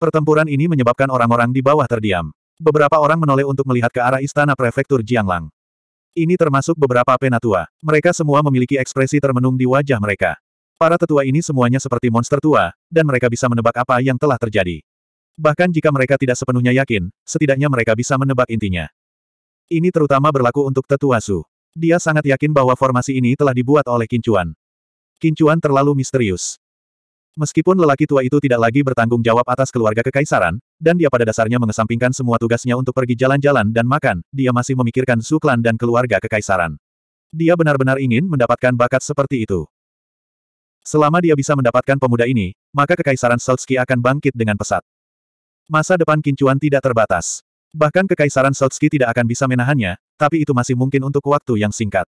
Pertempuran ini menyebabkan orang-orang di bawah terdiam. Beberapa orang menoleh untuk melihat ke arah istana prefektur Jianglang. Ini termasuk beberapa penatua. Mereka semua memiliki ekspresi termenung di wajah mereka. Para tetua ini semuanya seperti monster tua, dan mereka bisa menebak apa yang telah terjadi. Bahkan jika mereka tidak sepenuhnya yakin, setidaknya mereka bisa menebak intinya. Ini terutama berlaku untuk tetua Su. Dia sangat yakin bahwa formasi ini telah dibuat oleh Kincuan. Kincuan terlalu misterius. Meskipun lelaki tua itu tidak lagi bertanggung jawab atas keluarga kekaisaran, dan dia pada dasarnya mengesampingkan semua tugasnya untuk pergi jalan-jalan dan makan, dia masih memikirkan Suklan dan keluarga kekaisaran. Dia benar-benar ingin mendapatkan bakat seperti itu. Selama dia bisa mendapatkan pemuda ini, maka kekaisaran Saltsky akan bangkit dengan pesat. Masa depan kincuan tidak terbatas. Bahkan kekaisaran Saltsky tidak akan bisa menahannya, tapi itu masih mungkin untuk waktu yang singkat.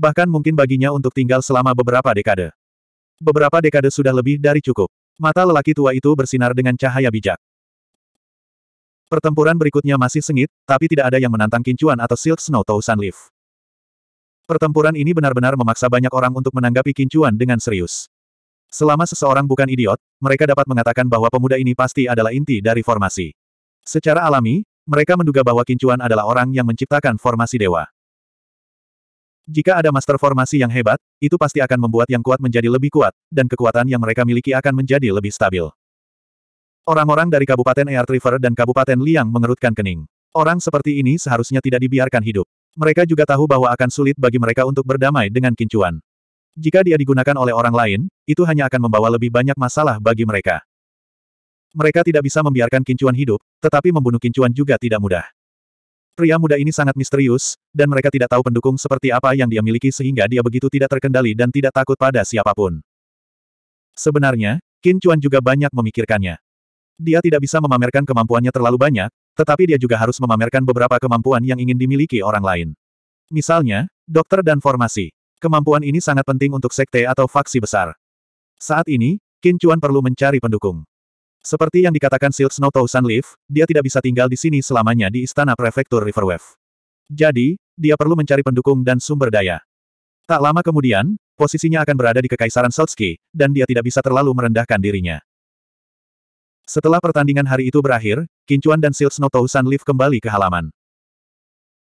Bahkan mungkin baginya untuk tinggal selama beberapa dekade. Beberapa dekade sudah lebih dari cukup. Mata lelaki tua itu bersinar dengan cahaya bijak. Pertempuran berikutnya masih sengit, tapi tidak ada yang menantang kincuan atau Silk Snow Thousand Leaf. Pertempuran ini benar-benar memaksa banyak orang untuk menanggapi kincuan dengan serius. Selama seseorang bukan idiot, mereka dapat mengatakan bahwa pemuda ini pasti adalah inti dari formasi. Secara alami, mereka menduga bahwa kincuan adalah orang yang menciptakan formasi dewa. Jika ada master formasi yang hebat, itu pasti akan membuat yang kuat menjadi lebih kuat, dan kekuatan yang mereka miliki akan menjadi lebih stabil. Orang-orang dari Kabupaten Air River dan Kabupaten Liang mengerutkan kening. Orang seperti ini seharusnya tidak dibiarkan hidup. Mereka juga tahu bahwa akan sulit bagi mereka untuk berdamai dengan kincuan. Jika dia digunakan oleh orang lain, itu hanya akan membawa lebih banyak masalah bagi mereka. Mereka tidak bisa membiarkan kincuan hidup, tetapi membunuh kincuan juga tidak mudah. Pria muda ini sangat misterius, dan mereka tidak tahu pendukung seperti apa yang dia miliki sehingga dia begitu tidak terkendali dan tidak takut pada siapapun. Sebenarnya, Qin Chuan juga banyak memikirkannya. Dia tidak bisa memamerkan kemampuannya terlalu banyak, tetapi dia juga harus memamerkan beberapa kemampuan yang ingin dimiliki orang lain. Misalnya, dokter dan formasi. Kemampuan ini sangat penting untuk sekte atau faksi besar. Saat ini, Qin Chuan perlu mencari pendukung. Seperti yang dikatakan Silk Snow Thousand Leaf, dia tidak bisa tinggal di sini selamanya di istana prefektur Riverwave. Jadi, dia perlu mencari pendukung dan sumber daya. Tak lama kemudian, posisinya akan berada di Kekaisaran Sotski, dan dia tidak bisa terlalu merendahkan dirinya. Setelah pertandingan hari itu berakhir, Kincuan dan Silk Snow Thousand Leaf kembali ke halaman.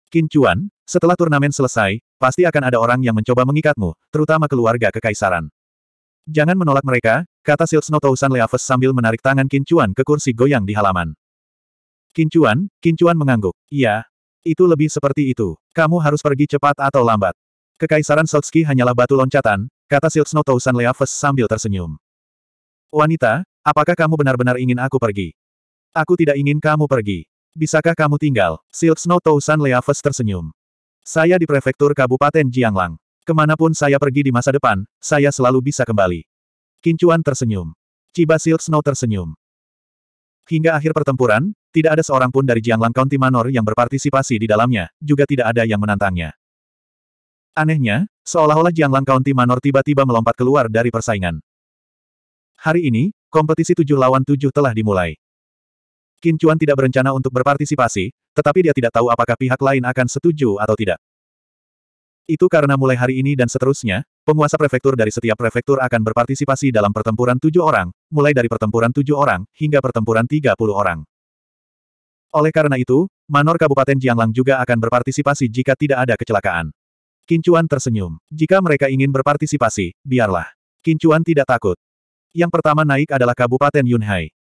Kincuan, setelah turnamen selesai, pasti akan ada orang yang mencoba mengikatmu, terutama keluarga Kekaisaran. Jangan menolak mereka, kata Silsno Tousan Leaves sambil menarik tangan Kincuan ke kursi goyang di halaman. Kincuan, Kincuan mengangguk. Iya. Itu lebih seperti itu. Kamu harus pergi cepat atau lambat. Kekaisaran Sotski hanyalah batu loncatan, kata Silsno Tousan Leaves sambil tersenyum. Wanita, apakah kamu benar-benar ingin aku pergi? Aku tidak ingin kamu pergi. Bisakah kamu tinggal? Silk Snow Tousan Leaves tersenyum. Saya di prefektur Kabupaten Jianglang. Kemanapun saya pergi di masa depan, saya selalu bisa kembali. Kincuan tersenyum. Ciba Silk Snow tersenyum. Hingga akhir pertempuran, tidak ada seorang pun dari Jiang Lang County Manor yang berpartisipasi di dalamnya, juga tidak ada yang menantangnya. Anehnya, seolah-olah Jiang Lang County Manor tiba-tiba melompat keluar dari persaingan. Hari ini, kompetisi tujuh lawan tujuh telah dimulai. Kincuan tidak berencana untuk berpartisipasi, tetapi dia tidak tahu apakah pihak lain akan setuju atau tidak. Itu karena mulai hari ini dan seterusnya, penguasa prefektur dari setiap prefektur akan berpartisipasi dalam pertempuran tujuh orang, mulai dari pertempuran tujuh orang, hingga pertempuran tiga puluh orang. Oleh karena itu, Manor Kabupaten Jianglang juga akan berpartisipasi jika tidak ada kecelakaan. Kincuan tersenyum. Jika mereka ingin berpartisipasi, biarlah. Kincuan tidak takut. Yang pertama naik adalah Kabupaten Yunhai.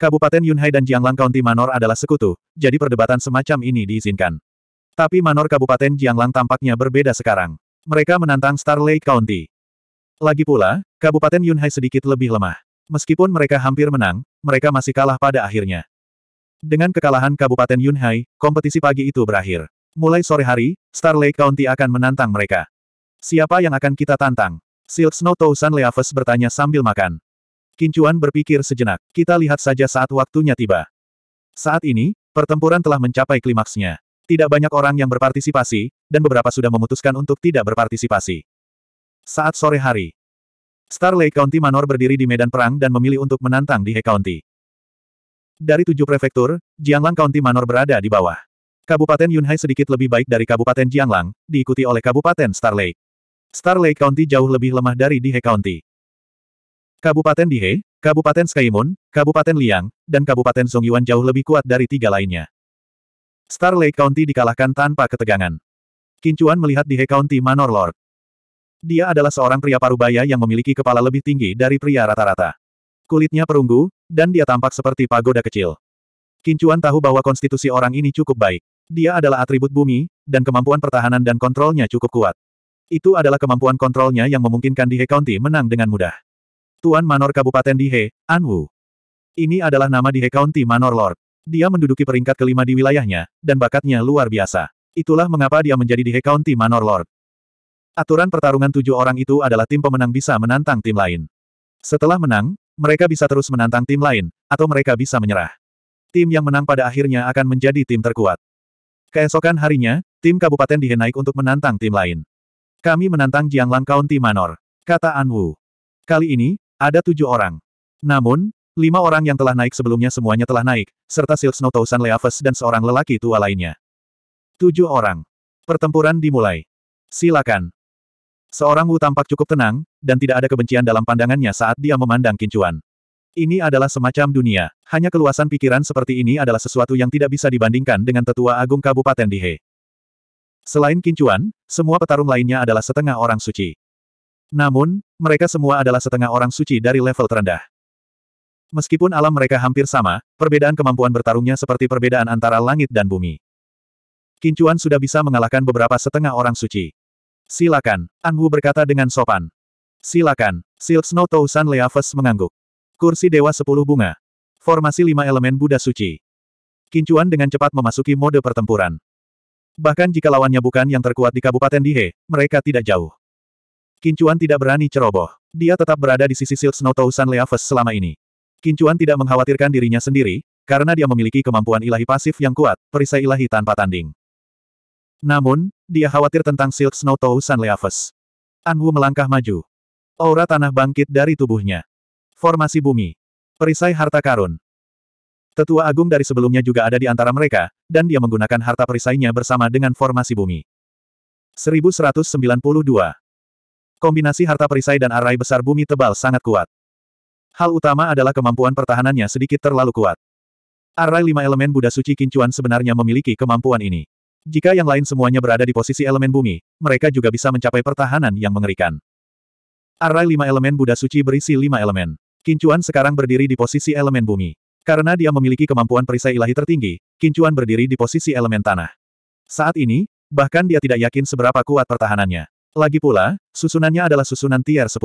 Kabupaten Yunhai dan Jianglang County Manor adalah sekutu, jadi perdebatan semacam ini diizinkan. Tapi manor Kabupaten Jianglang tampaknya berbeda sekarang. Mereka menantang Star Lake County. Lagi pula, Kabupaten Yunhai sedikit lebih lemah. Meskipun mereka hampir menang, mereka masih kalah pada akhirnya. Dengan kekalahan Kabupaten Yunhai, kompetisi pagi itu berakhir. Mulai sore hari, Star Lake County akan menantang mereka. Siapa yang akan kita tantang? Silk Snow Tousan Leaves bertanya sambil makan. Kincuan berpikir sejenak. Kita lihat saja saat waktunya tiba. Saat ini, pertempuran telah mencapai klimaksnya. Tidak banyak orang yang berpartisipasi, dan beberapa sudah memutuskan untuk tidak berpartisipasi. Saat sore hari, Star Lake County Manor berdiri di medan perang dan memilih untuk menantang Dihe County. Dari tujuh prefektur, Jianglang County Manor berada di bawah. Kabupaten Yunhai sedikit lebih baik dari Kabupaten Jianglang, diikuti oleh Kabupaten Star Lake. Star Lake County jauh lebih lemah dari Dihe County. Kabupaten Dihe, Kabupaten Skaimun, Kabupaten Liang, dan Kabupaten Songyuan jauh lebih kuat dari tiga lainnya. Star Lake County dikalahkan tanpa ketegangan. Kincuan melihat di He County Manor Lord. Dia adalah seorang pria parubaya yang memiliki kepala lebih tinggi dari pria rata-rata. Kulitnya perunggu, dan dia tampak seperti pagoda kecil. Kincuan tahu bahwa konstitusi orang ini cukup baik. Dia adalah atribut bumi, dan kemampuan pertahanan dan kontrolnya cukup kuat. Itu adalah kemampuan kontrolnya yang memungkinkan Dihe County menang dengan mudah. Tuan Manor Kabupaten Dihe, Anwu. Ini adalah nama Dihe County Manor Lord. Dia menduduki peringkat kelima di wilayahnya, dan bakatnya luar biasa. Itulah mengapa dia menjadi di He County Manor Lord. Aturan pertarungan tujuh orang itu adalah tim pemenang bisa menantang tim lain. Setelah menang, mereka bisa terus menantang tim lain, atau mereka bisa menyerah. Tim yang menang pada akhirnya akan menjadi tim terkuat. Keesokan harinya, tim kabupaten di He naik untuk menantang tim lain. Kami menantang Jiang Jianglang County Manor, kata Anwu. Kali ini, ada tujuh orang. Namun, Lima orang yang telah naik sebelumnya semuanya telah naik, serta Silk Snow Tausan Leaves dan seorang lelaki tua lainnya. Tujuh orang. Pertempuran dimulai. Silakan. Seorang Wu tampak cukup tenang, dan tidak ada kebencian dalam pandangannya saat dia memandang kincuan. Ini adalah semacam dunia. Hanya keluasan pikiran seperti ini adalah sesuatu yang tidak bisa dibandingkan dengan tetua agung Kabupaten Dihe. Selain kincuan, semua petarung lainnya adalah setengah orang suci. Namun, mereka semua adalah setengah orang suci dari level terendah. Meskipun alam mereka hampir sama, perbedaan kemampuan bertarungnya seperti perbedaan antara langit dan bumi. Kincuan sudah bisa mengalahkan beberapa setengah orang suci. Silakan, Wu berkata dengan sopan. Silakan, Silk Snow Tousan Leaves mengangguk. Kursi Dewa Sepuluh Bunga. Formasi lima elemen Buddha Suci. Kincuan dengan cepat memasuki mode pertempuran. Bahkan jika lawannya bukan yang terkuat di Kabupaten Dihe, mereka tidak jauh. Kincuan tidak berani ceroboh. Dia tetap berada di sisi Silk Snow Tousan Leaves selama ini. Kincuan tidak mengkhawatirkan dirinya sendiri, karena dia memiliki kemampuan ilahi pasif yang kuat, perisai ilahi tanpa tanding. Namun, dia khawatir tentang Silk Snow Tou San Leaves. melangkah maju. Aura tanah bangkit dari tubuhnya. Formasi bumi. Perisai harta karun. Tetua agung dari sebelumnya juga ada di antara mereka, dan dia menggunakan harta perisainya bersama dengan formasi bumi. 1192. Kombinasi harta perisai dan arai besar bumi tebal sangat kuat. Hal utama adalah kemampuan pertahanannya sedikit terlalu kuat. Arai lima elemen Buddha Suci Kincuan sebenarnya memiliki kemampuan ini. Jika yang lain semuanya berada di posisi elemen bumi, mereka juga bisa mencapai pertahanan yang mengerikan. Arai lima elemen Buddha Suci berisi lima elemen. Kincuan sekarang berdiri di posisi elemen bumi. Karena dia memiliki kemampuan perisai ilahi tertinggi, Kincuan berdiri di posisi elemen tanah. Saat ini, bahkan dia tidak yakin seberapa kuat pertahanannya. Lagi pula, susunannya adalah susunan tier 10.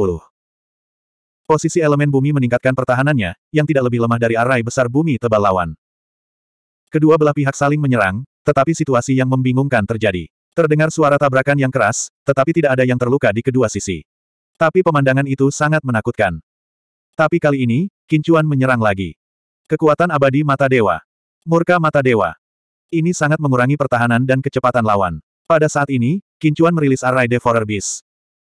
Posisi elemen bumi meningkatkan pertahanannya, yang tidak lebih lemah dari arai besar bumi tebal lawan. Kedua belah pihak saling menyerang, tetapi situasi yang membingungkan terjadi. Terdengar suara tabrakan yang keras, tetapi tidak ada yang terluka di kedua sisi. Tapi pemandangan itu sangat menakutkan. Tapi kali ini, Kincuan menyerang lagi. Kekuatan abadi mata dewa. Murka mata dewa. Ini sangat mengurangi pertahanan dan kecepatan lawan. Pada saat ini, Kincuan merilis array Devourer Beast.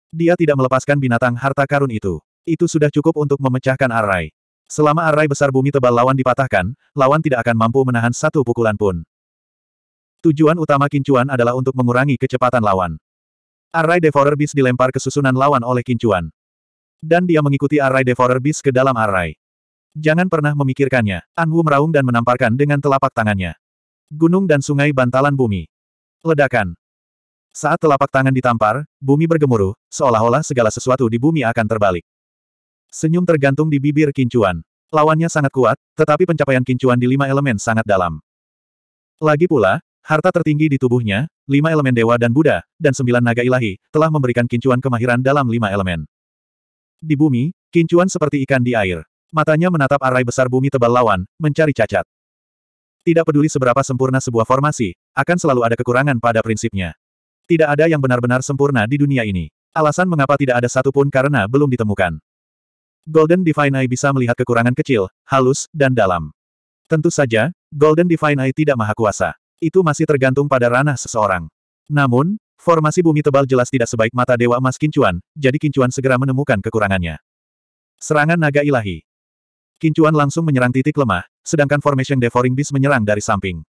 Dia tidak melepaskan binatang harta karun itu. Itu sudah cukup untuk memecahkan arai. Selama arai besar bumi tebal lawan dipatahkan, lawan tidak akan mampu menahan satu pukulan pun. Tujuan utama kincuan adalah untuk mengurangi kecepatan lawan. Arai Devourer Beast dilempar ke susunan lawan oleh kincuan. Dan dia mengikuti arai Devourer Beast ke dalam arai. Jangan pernah memikirkannya. Anwu meraung dan menamparkan dengan telapak tangannya. Gunung dan sungai bantalan bumi. Ledakan. Saat telapak tangan ditampar, bumi bergemuruh, seolah-olah segala sesuatu di bumi akan terbalik. Senyum tergantung di bibir Kincuan. Lawannya sangat kuat, tetapi pencapaian Kincuan di lima elemen sangat dalam. Lagi pula, harta tertinggi di tubuhnya, lima elemen dewa dan Buddha, dan sembilan naga ilahi, telah memberikan Kincuan kemahiran dalam lima elemen. Di bumi, Kincuan seperti ikan di air. Matanya menatap arai besar bumi tebal lawan, mencari cacat. Tidak peduli seberapa sempurna sebuah formasi, akan selalu ada kekurangan pada prinsipnya. Tidak ada yang benar-benar sempurna di dunia ini. Alasan mengapa tidak ada satupun karena belum ditemukan. Golden Divine Eye bisa melihat kekurangan kecil, halus, dan dalam. Tentu saja, Golden Divine Eye tidak maha kuasa. Itu masih tergantung pada ranah seseorang. Namun, formasi bumi tebal jelas tidak sebaik mata Dewa Emas Kincuan, jadi Kincuan segera menemukan kekurangannya. Serangan naga ilahi. Kincuan langsung menyerang titik lemah, sedangkan Formation Devouring Beast menyerang dari samping.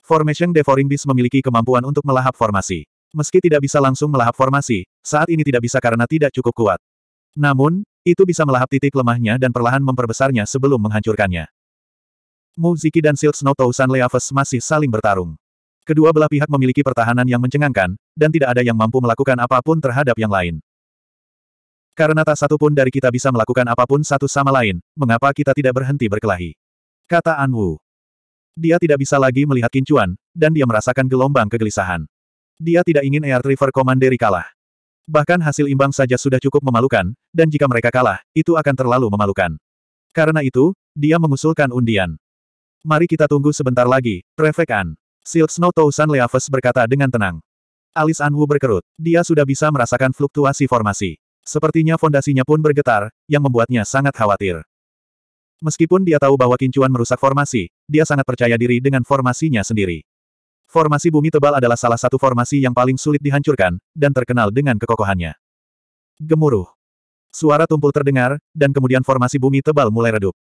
Formation Devouring Beast memiliki kemampuan untuk melahap formasi. Meski tidak bisa langsung melahap formasi, saat ini tidak bisa karena tidak cukup kuat. Namun, itu bisa melahap titik lemahnya dan perlahan memperbesarnya sebelum menghancurkannya. Mu Ziki dan Silt Snow Tousan Leaves masih saling bertarung. Kedua belah pihak memiliki pertahanan yang mencengangkan, dan tidak ada yang mampu melakukan apapun terhadap yang lain. Karena tak satu pun dari kita bisa melakukan apapun satu sama lain, mengapa kita tidak berhenti berkelahi? Kata An Wu. Dia tidak bisa lagi melihat kincuan, dan dia merasakan gelombang kegelisahan. Dia tidak ingin Air River Commandery kalah. Bahkan hasil imbang saja sudah cukup memalukan, dan jika mereka kalah, itu akan terlalu memalukan. Karena itu, dia mengusulkan undian. Mari kita tunggu sebentar lagi, Prefek An. Silk Snow Tousan Leaves berkata dengan tenang. Alis Anwu berkerut. Dia sudah bisa merasakan fluktuasi formasi. Sepertinya fondasinya pun bergetar, yang membuatnya sangat khawatir. Meskipun dia tahu bahwa kincuan merusak formasi, dia sangat percaya diri dengan formasinya sendiri. Formasi bumi tebal adalah salah satu formasi yang paling sulit dihancurkan, dan terkenal dengan kekokohannya. Gemuruh. Suara tumpul terdengar, dan kemudian formasi bumi tebal mulai redup.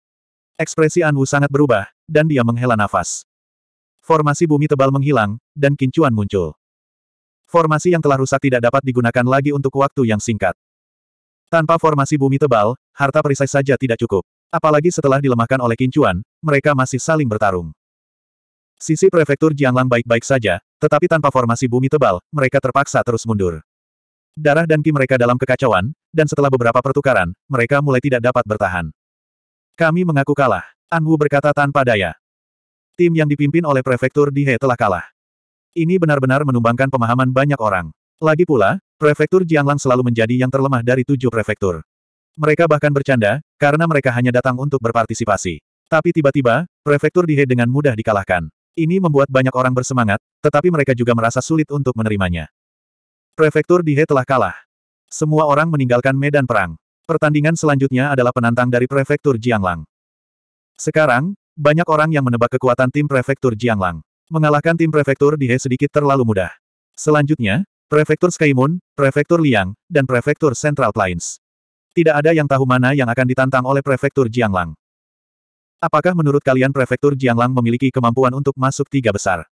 Ekspresi Anwu sangat berubah, dan dia menghela nafas. Formasi bumi tebal menghilang, dan kincuan muncul. Formasi yang telah rusak tidak dapat digunakan lagi untuk waktu yang singkat. Tanpa formasi bumi tebal, harta perisai saja tidak cukup. Apalagi setelah dilemahkan oleh kincuan, mereka masih saling bertarung. Sisi prefektur Jianglang baik-baik saja, tetapi tanpa formasi bumi tebal, mereka terpaksa terus mundur. Darah dan ki mereka dalam kekacauan, dan setelah beberapa pertukaran, mereka mulai tidak dapat bertahan. Kami mengaku kalah, An Wu berkata tanpa daya. Tim yang dipimpin oleh Prefektur Dihe telah kalah. Ini benar-benar menumbangkan pemahaman banyak orang. Lagi pula, Prefektur Jianglang selalu menjadi yang terlemah dari tujuh prefektur. Mereka bahkan bercanda, karena mereka hanya datang untuk berpartisipasi. Tapi tiba-tiba, Prefektur Dihe dengan mudah dikalahkan. Ini membuat banyak orang bersemangat, tetapi mereka juga merasa sulit untuk menerimanya. Prefektur Dihe telah kalah. Semua orang meninggalkan medan perang. Pertandingan selanjutnya adalah penantang dari Prefektur Jianglang. Sekarang, banyak orang yang menebak kekuatan tim Prefektur Jianglang. Mengalahkan tim Prefektur Dihe sedikit terlalu mudah. Selanjutnya, Prefektur Skymoon, Prefektur Liang, dan Prefektur Central Plains. Tidak ada yang tahu mana yang akan ditantang oleh Prefektur Jianglang. Apakah menurut kalian Prefektur Jianglang memiliki kemampuan untuk masuk tiga besar?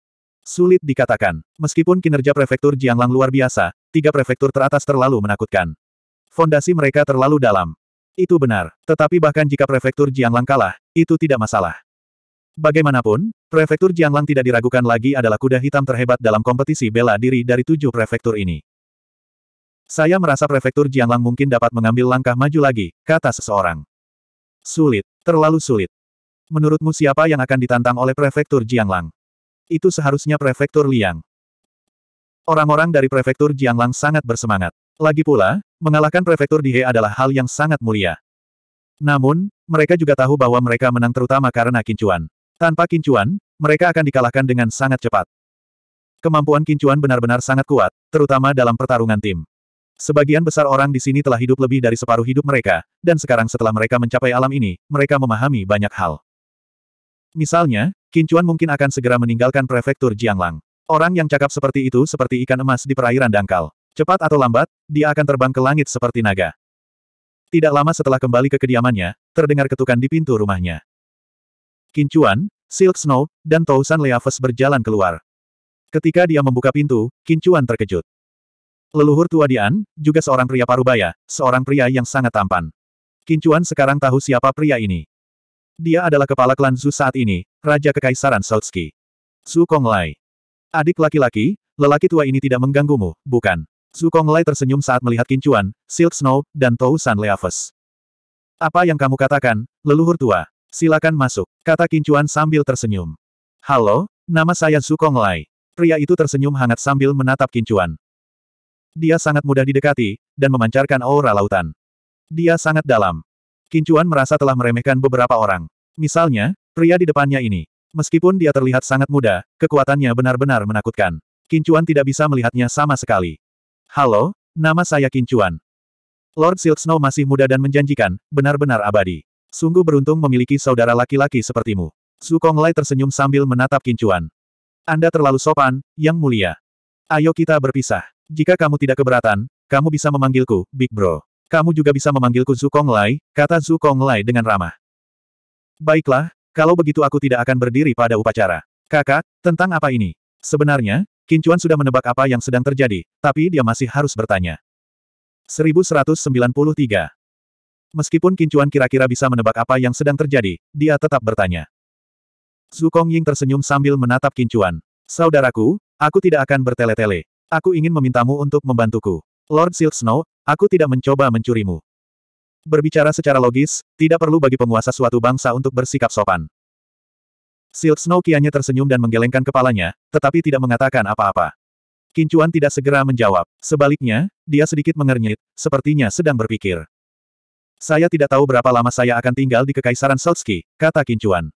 Sulit dikatakan. Meskipun kinerja Prefektur Jianglang luar biasa, tiga prefektur teratas terlalu menakutkan. Fondasi mereka terlalu dalam. Itu benar. Tetapi bahkan jika Prefektur Jianglang kalah, itu tidak masalah. Bagaimanapun, Prefektur Jianglang tidak diragukan lagi adalah kuda hitam terhebat dalam kompetisi bela diri dari tujuh prefektur ini. Saya merasa Prefektur Jianglang mungkin dapat mengambil langkah maju lagi, kata seseorang. Sulit, terlalu sulit. Menurutmu siapa yang akan ditantang oleh prefektur Jianglang? Itu seharusnya prefektur Liang. Orang-orang dari prefektur Jianglang sangat bersemangat. Lagi pula, mengalahkan prefektur Dihe adalah hal yang sangat mulia. Namun, mereka juga tahu bahwa mereka menang terutama karena kincuan. Tanpa kincuan, mereka akan dikalahkan dengan sangat cepat. Kemampuan kincuan benar-benar sangat kuat, terutama dalam pertarungan tim. Sebagian besar orang di sini telah hidup lebih dari separuh hidup mereka, dan sekarang setelah mereka mencapai alam ini, mereka memahami banyak hal. Misalnya, Kincuan mungkin akan segera meninggalkan prefektur Jianglang. Orang yang cakap seperti itu seperti ikan emas di perairan dangkal. Cepat atau lambat, dia akan terbang ke langit seperti naga. Tidak lama setelah kembali ke kediamannya, terdengar ketukan di pintu rumahnya. Kincuan, Silk Snow, dan Tousan Leaves berjalan keluar. Ketika dia membuka pintu, Kincuan terkejut. Leluhur tua Dian, juga seorang pria parubaya, seorang pria yang sangat tampan. Kincuan sekarang tahu siapa pria ini. Dia adalah kepala klan Zhu saat ini, Raja Kekaisaran Southski. Zhu Konglai. Adik laki-laki, lelaki tua ini tidak mengganggumu, bukan? Zhu Konglai tersenyum saat melihat Kincuan, Silk Snow, dan Tou San Leaves. Apa yang kamu katakan, leluhur tua? Silakan masuk, kata Kincuan sambil tersenyum. Halo, nama saya Zhu Konglai. Pria itu tersenyum hangat sambil menatap Kincuan. Dia sangat mudah didekati, dan memancarkan aura lautan. Dia sangat dalam. Kincuan merasa telah meremehkan beberapa orang. Misalnya, pria di depannya ini. Meskipun dia terlihat sangat muda, kekuatannya benar-benar menakutkan. Kincuan tidak bisa melihatnya sama sekali. Halo, nama saya Kincuan. Lord Silk Snow masih muda dan menjanjikan, benar-benar abadi. Sungguh beruntung memiliki saudara laki-laki sepertimu. Su Konglai tersenyum sambil menatap Kincuan. Anda terlalu sopan, Yang Mulia. Ayo kita berpisah. Jika kamu tidak keberatan, kamu bisa memanggilku, Big Bro. Kamu juga bisa memanggilku Zukong Lai," kata Zukong Lai dengan ramah. Baiklah, kalau begitu aku tidak akan berdiri pada upacara. Kakak, tentang apa ini? Sebenarnya, Kincuan sudah menebak apa yang sedang terjadi, tapi dia masih harus bertanya. 1193 Meskipun Kincuan kira-kira bisa menebak apa yang sedang terjadi, dia tetap bertanya. Zukong Ying tersenyum sambil menatap Kincuan. Saudaraku, aku tidak akan bertele-tele. Aku ingin memintamu untuk membantuku. Lord Silk Snow, aku tidak mencoba mencurimu. Berbicara secara logis, tidak perlu bagi penguasa suatu bangsa untuk bersikap sopan. Silk Snow kiannya tersenyum dan menggelengkan kepalanya, tetapi tidak mengatakan apa-apa. Kincuan tidak segera menjawab. Sebaliknya, dia sedikit mengernyit, sepertinya sedang berpikir. Saya tidak tahu berapa lama saya akan tinggal di Kekaisaran Saltski, kata Kincuan.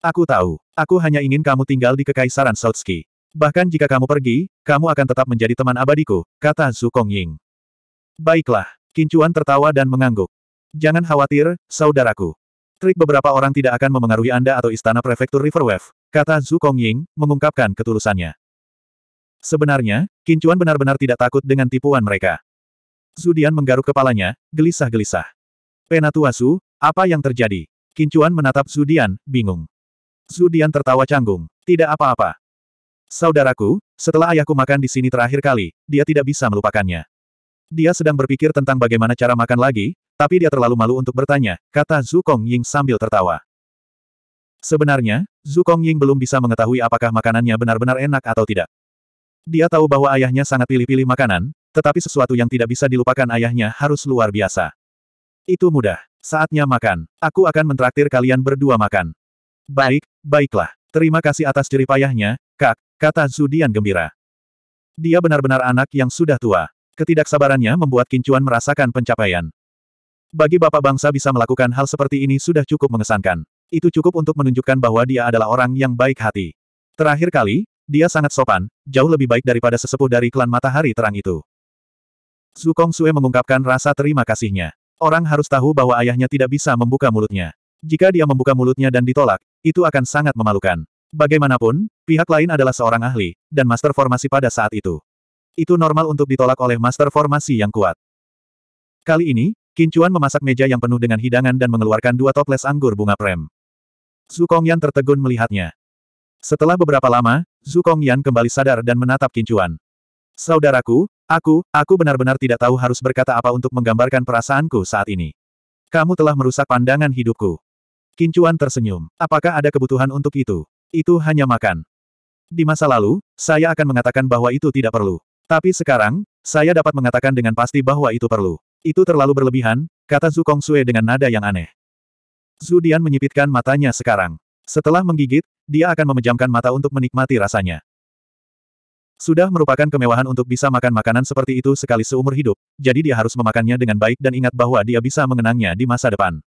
Aku tahu. Aku hanya ingin kamu tinggal di Kekaisaran Saltski. Bahkan jika kamu pergi, kamu akan tetap menjadi teman abadiku, kata Zhu Kongying. Baiklah, Kincuan tertawa dan mengangguk. Jangan khawatir, saudaraku. Trik beberapa orang tidak akan memengaruhi Anda atau istana prefektur Riverwave, kata Zhu Kongying, mengungkapkan ketulusannya. Sebenarnya, Kincuan benar-benar tidak takut dengan tipuan mereka. Zudian menggaruk kepalanya, gelisah-gelisah. Penatua Su, apa yang terjadi? Kincuan menatap Zudian, bingung. Zudian tertawa canggung. Tidak apa-apa. Saudaraku, setelah ayahku makan di sini terakhir kali, dia tidak bisa melupakannya. Dia sedang berpikir tentang bagaimana cara makan lagi, tapi dia terlalu malu untuk bertanya, kata Zhu Kong Ying sambil tertawa. Sebenarnya, Zhu Kong Ying belum bisa mengetahui apakah makanannya benar-benar enak atau tidak. Dia tahu bahwa ayahnya sangat pilih-pilih makanan, tetapi sesuatu yang tidak bisa dilupakan ayahnya harus luar biasa. Itu mudah. Saatnya makan. Aku akan mentraktir kalian berdua makan. Baik, baiklah. Terima kasih atas jerih payahnya, Kak, kata Zudian gembira. Dia benar-benar anak yang sudah tua. Ketidaksabarannya membuat Kincuan merasakan pencapaian. Bagi bapak bangsa bisa melakukan hal seperti ini sudah cukup mengesankan. Itu cukup untuk menunjukkan bahwa dia adalah orang yang baik hati. Terakhir kali, dia sangat sopan, jauh lebih baik daripada sesepuh dari klan matahari terang itu. Zukong Sue mengungkapkan rasa terima kasihnya. Orang harus tahu bahwa ayahnya tidak bisa membuka mulutnya. Jika dia membuka mulutnya dan ditolak, itu akan sangat memalukan. Bagaimanapun, pihak lain adalah seorang ahli, dan master formasi pada saat itu. Itu normal untuk ditolak oleh master formasi yang kuat. Kali ini, Kincuan memasak meja yang penuh dengan hidangan dan mengeluarkan dua toples anggur bunga prem. Zukong Yan tertegun melihatnya. Setelah beberapa lama, Zukong Yan kembali sadar dan menatap Kincuan. Saudaraku, aku, aku benar-benar tidak tahu harus berkata apa untuk menggambarkan perasaanku saat ini. Kamu telah merusak pandangan hidupku. Kincuan tersenyum. Apakah ada kebutuhan untuk itu? Itu hanya makan. Di masa lalu, saya akan mengatakan bahwa itu tidak perlu. Tapi sekarang, saya dapat mengatakan dengan pasti bahwa itu perlu. Itu terlalu berlebihan, kata Zhu Kong Sui dengan nada yang aneh. Zhu Dian menyipitkan matanya sekarang. Setelah menggigit, dia akan memejamkan mata untuk menikmati rasanya. Sudah merupakan kemewahan untuk bisa makan makanan seperti itu sekali seumur hidup, jadi dia harus memakannya dengan baik dan ingat bahwa dia bisa mengenangnya di masa depan.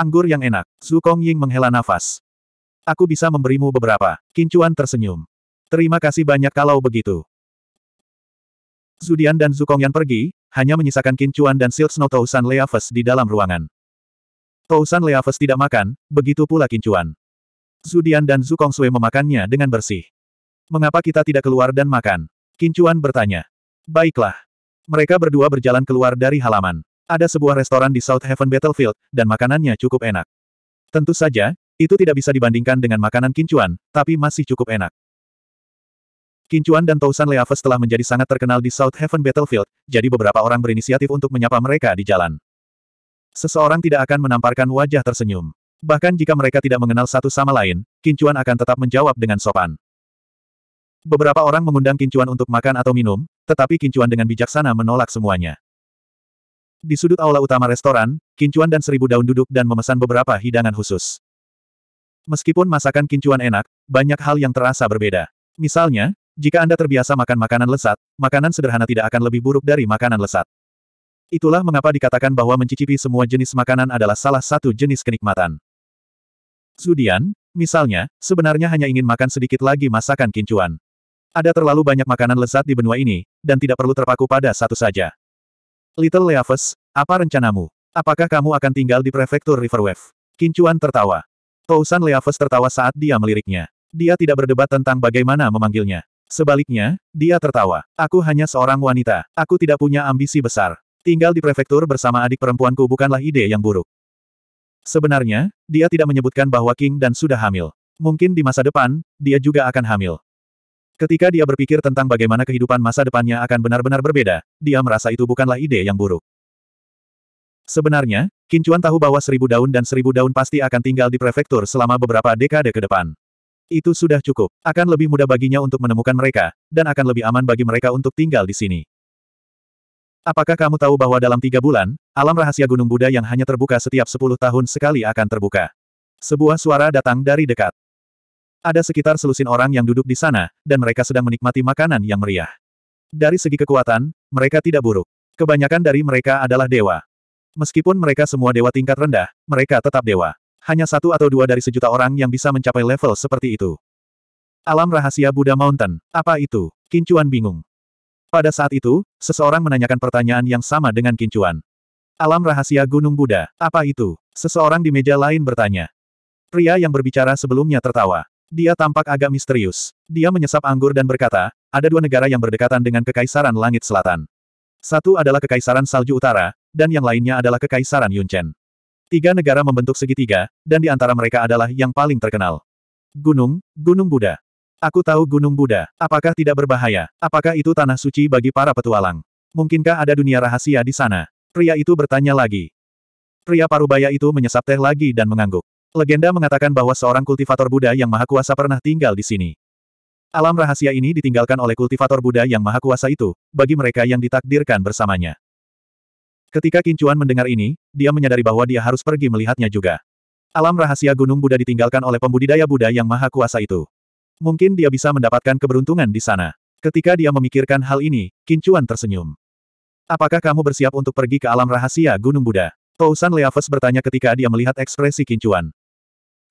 Anggur yang enak, Zhu Kong Ying menghela nafas. Aku bisa memberimu beberapa. Kincuan tersenyum. Terima kasih banyak kalau begitu. Zudian dan Zukongyan pergi, hanya menyisakan Kincuan dan Silk Snow Tousan Leaves di dalam ruangan. Tousan Leaves tidak makan, begitu pula Kincuan. Zudian dan Zukong Sui memakannya dengan bersih. Mengapa kita tidak keluar dan makan? Kincuan bertanya. Baiklah. Mereka berdua berjalan keluar dari halaman. Ada sebuah restoran di South Heaven Battlefield, dan makanannya cukup enak. Tentu saja, itu tidak bisa dibandingkan dengan makanan kincuan, tapi masih cukup enak. Kincuan dan Tausan Leaves telah menjadi sangat terkenal di South Heaven Battlefield, jadi beberapa orang berinisiatif untuk menyapa mereka di jalan. Seseorang tidak akan menamparkan wajah tersenyum. Bahkan jika mereka tidak mengenal satu sama lain, Kincuan akan tetap menjawab dengan sopan. Beberapa orang mengundang Kincuan untuk makan atau minum, tetapi Kincuan dengan bijaksana menolak semuanya. Di sudut aula utama restoran, Kincuan dan seribu daun duduk dan memesan beberapa hidangan khusus. Meskipun masakan kincuan enak, banyak hal yang terasa berbeda. Misalnya, jika Anda terbiasa makan makanan lesat, makanan sederhana tidak akan lebih buruk dari makanan lesat. Itulah mengapa dikatakan bahwa mencicipi semua jenis makanan adalah salah satu jenis kenikmatan. Zudian, misalnya, sebenarnya hanya ingin makan sedikit lagi masakan kincuan. Ada terlalu banyak makanan lezat di benua ini, dan tidak perlu terpaku pada satu saja. Little Leaves, apa rencanamu? Apakah kamu akan tinggal di prefektur Riverwave? Kincuan tertawa. Kousan Leaves tertawa saat dia meliriknya. Dia tidak berdebat tentang bagaimana memanggilnya. Sebaliknya, dia tertawa. Aku hanya seorang wanita. Aku tidak punya ambisi besar. Tinggal di prefektur bersama adik perempuanku bukanlah ide yang buruk. Sebenarnya, dia tidak menyebutkan bahwa King dan sudah hamil. Mungkin di masa depan, dia juga akan hamil. Ketika dia berpikir tentang bagaimana kehidupan masa depannya akan benar-benar berbeda, dia merasa itu bukanlah ide yang buruk. Sebenarnya, Kincuan tahu bahwa seribu daun dan seribu daun pasti akan tinggal di prefektur selama beberapa dekade ke depan. Itu sudah cukup. Akan lebih mudah baginya untuk menemukan mereka, dan akan lebih aman bagi mereka untuk tinggal di sini. Apakah kamu tahu bahwa dalam tiga bulan, alam rahasia Gunung Buddha yang hanya terbuka setiap sepuluh tahun sekali akan terbuka? Sebuah suara datang dari dekat. Ada sekitar selusin orang yang duduk di sana, dan mereka sedang menikmati makanan yang meriah. Dari segi kekuatan, mereka tidak buruk. Kebanyakan dari mereka adalah dewa. Meskipun mereka semua dewa tingkat rendah, mereka tetap dewa. Hanya satu atau dua dari sejuta orang yang bisa mencapai level seperti itu. Alam rahasia Buddha Mountain, apa itu? Kincuan bingung. Pada saat itu, seseorang menanyakan pertanyaan yang sama dengan Kincuan. Alam rahasia Gunung Buddha, apa itu? Seseorang di meja lain bertanya. Pria yang berbicara sebelumnya tertawa. Dia tampak agak misterius. Dia menyesap anggur dan berkata, ada dua negara yang berdekatan dengan Kekaisaran Langit Selatan. Satu adalah Kekaisaran Salju Utara, dan yang lainnya adalah Kekaisaran Yunchen. Tiga negara membentuk segitiga, dan di antara mereka adalah yang paling terkenal. Gunung, Gunung Buddha. Aku tahu Gunung Buddha. Apakah tidak berbahaya? Apakah itu tanah suci bagi para petualang? Mungkinkah ada dunia rahasia di sana? Pria itu bertanya lagi. Pria parubaya itu menyesap teh lagi dan mengangguk. Legenda mengatakan bahwa seorang kultivator Buddha yang maha kuasa pernah tinggal di sini. Alam rahasia ini ditinggalkan oleh kultivator Buddha yang maha kuasa itu, bagi mereka yang ditakdirkan bersamanya. Ketika Kincuan mendengar ini, dia menyadari bahwa dia harus pergi melihatnya juga. Alam rahasia Gunung Buddha ditinggalkan oleh pembudidaya Buddha yang maha kuasa itu. Mungkin dia bisa mendapatkan keberuntungan di sana. Ketika dia memikirkan hal ini, Kincuan tersenyum. Apakah kamu bersiap untuk pergi ke alam rahasia Gunung Buddha? Tousan Leaves bertanya ketika dia melihat ekspresi Kincuan.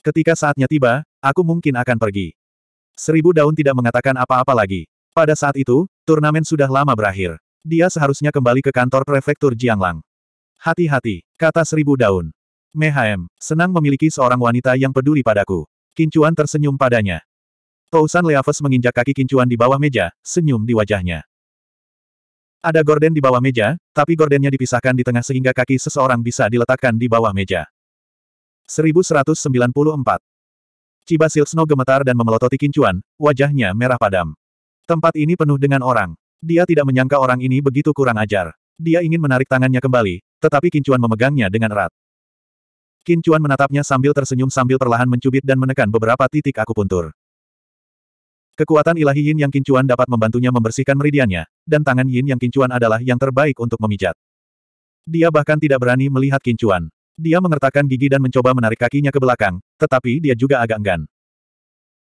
Ketika saatnya tiba, aku mungkin akan pergi. Seribu daun tidak mengatakan apa-apa lagi. Pada saat itu, turnamen sudah lama berakhir. Dia seharusnya kembali ke kantor prefektur Jianglang. Hati-hati, kata seribu daun. Mehaem, senang memiliki seorang wanita yang peduli padaku. Kincuan tersenyum padanya. Tousan Leaves menginjak kaki Kincuan di bawah meja, senyum di wajahnya. Ada gorden di bawah meja, tapi gordennya dipisahkan di tengah sehingga kaki seseorang bisa diletakkan di bawah meja. 1194. Chiba Silsno gemetar dan memelototi kincuan, wajahnya merah padam. Tempat ini penuh dengan orang. Dia tidak menyangka orang ini begitu kurang ajar. Dia ingin menarik tangannya kembali, tetapi kincuan memegangnya dengan erat. Kincuan menatapnya sambil tersenyum sambil perlahan mencubit dan menekan beberapa titik akupuntur. Kekuatan ilahi yin yang kincuan dapat membantunya membersihkan meridiannya, dan tangan yin yang kincuan adalah yang terbaik untuk memijat. Dia bahkan tidak berani melihat kincuan. Dia mengertakkan gigi dan mencoba menarik kakinya ke belakang, tetapi dia juga agak enggan.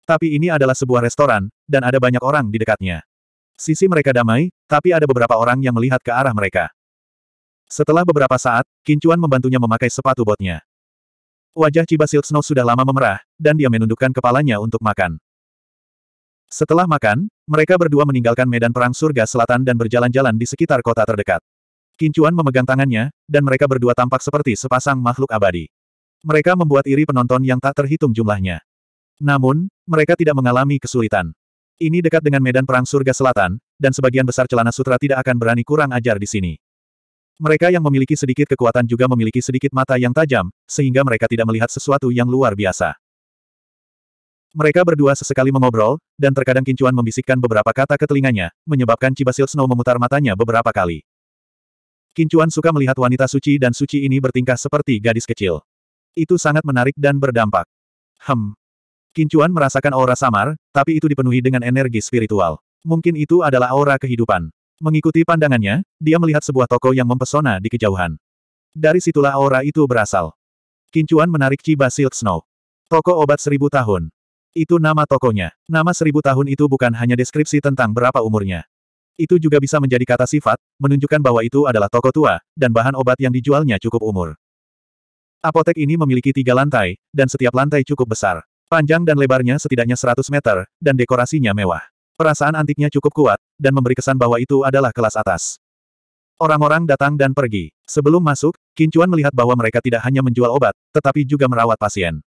Tapi ini adalah sebuah restoran, dan ada banyak orang di dekatnya. Sisi mereka damai, tapi ada beberapa orang yang melihat ke arah mereka. Setelah beberapa saat, Kincuan membantunya memakai sepatu botnya. Wajah Ciba Silk Snow sudah lama memerah, dan dia menundukkan kepalanya untuk makan. Setelah makan, mereka berdua meninggalkan medan perang surga selatan dan berjalan-jalan di sekitar kota terdekat. Kincuan memegang tangannya, dan mereka berdua tampak seperti sepasang makhluk abadi. Mereka membuat iri penonton yang tak terhitung jumlahnya. Namun, mereka tidak mengalami kesulitan. Ini dekat dengan medan perang surga selatan, dan sebagian besar celana sutra tidak akan berani kurang ajar di sini. Mereka yang memiliki sedikit kekuatan juga memiliki sedikit mata yang tajam, sehingga mereka tidak melihat sesuatu yang luar biasa. Mereka berdua sesekali mengobrol, dan terkadang Kincuan membisikkan beberapa kata ke telinganya, menyebabkan Cibasil Snow memutar matanya beberapa kali. Kincuan suka melihat wanita suci dan suci ini bertingkah seperti gadis kecil. Itu sangat menarik dan berdampak. Hem. Kincuan merasakan aura samar, tapi itu dipenuhi dengan energi spiritual. Mungkin itu adalah aura kehidupan. Mengikuti pandangannya, dia melihat sebuah toko yang mempesona di kejauhan. Dari situlah aura itu berasal. Kincuan menarik Ciba Silk Snow. Toko obat seribu tahun. Itu nama tokonya. Nama seribu tahun itu bukan hanya deskripsi tentang berapa umurnya. Itu juga bisa menjadi kata sifat, menunjukkan bahwa itu adalah toko tua, dan bahan obat yang dijualnya cukup umur. Apotek ini memiliki tiga lantai, dan setiap lantai cukup besar. Panjang dan lebarnya setidaknya 100 meter, dan dekorasinya mewah. Perasaan antiknya cukup kuat, dan memberi kesan bahwa itu adalah kelas atas. Orang-orang datang dan pergi. Sebelum masuk, Kincuan melihat bahwa mereka tidak hanya menjual obat, tetapi juga merawat pasien.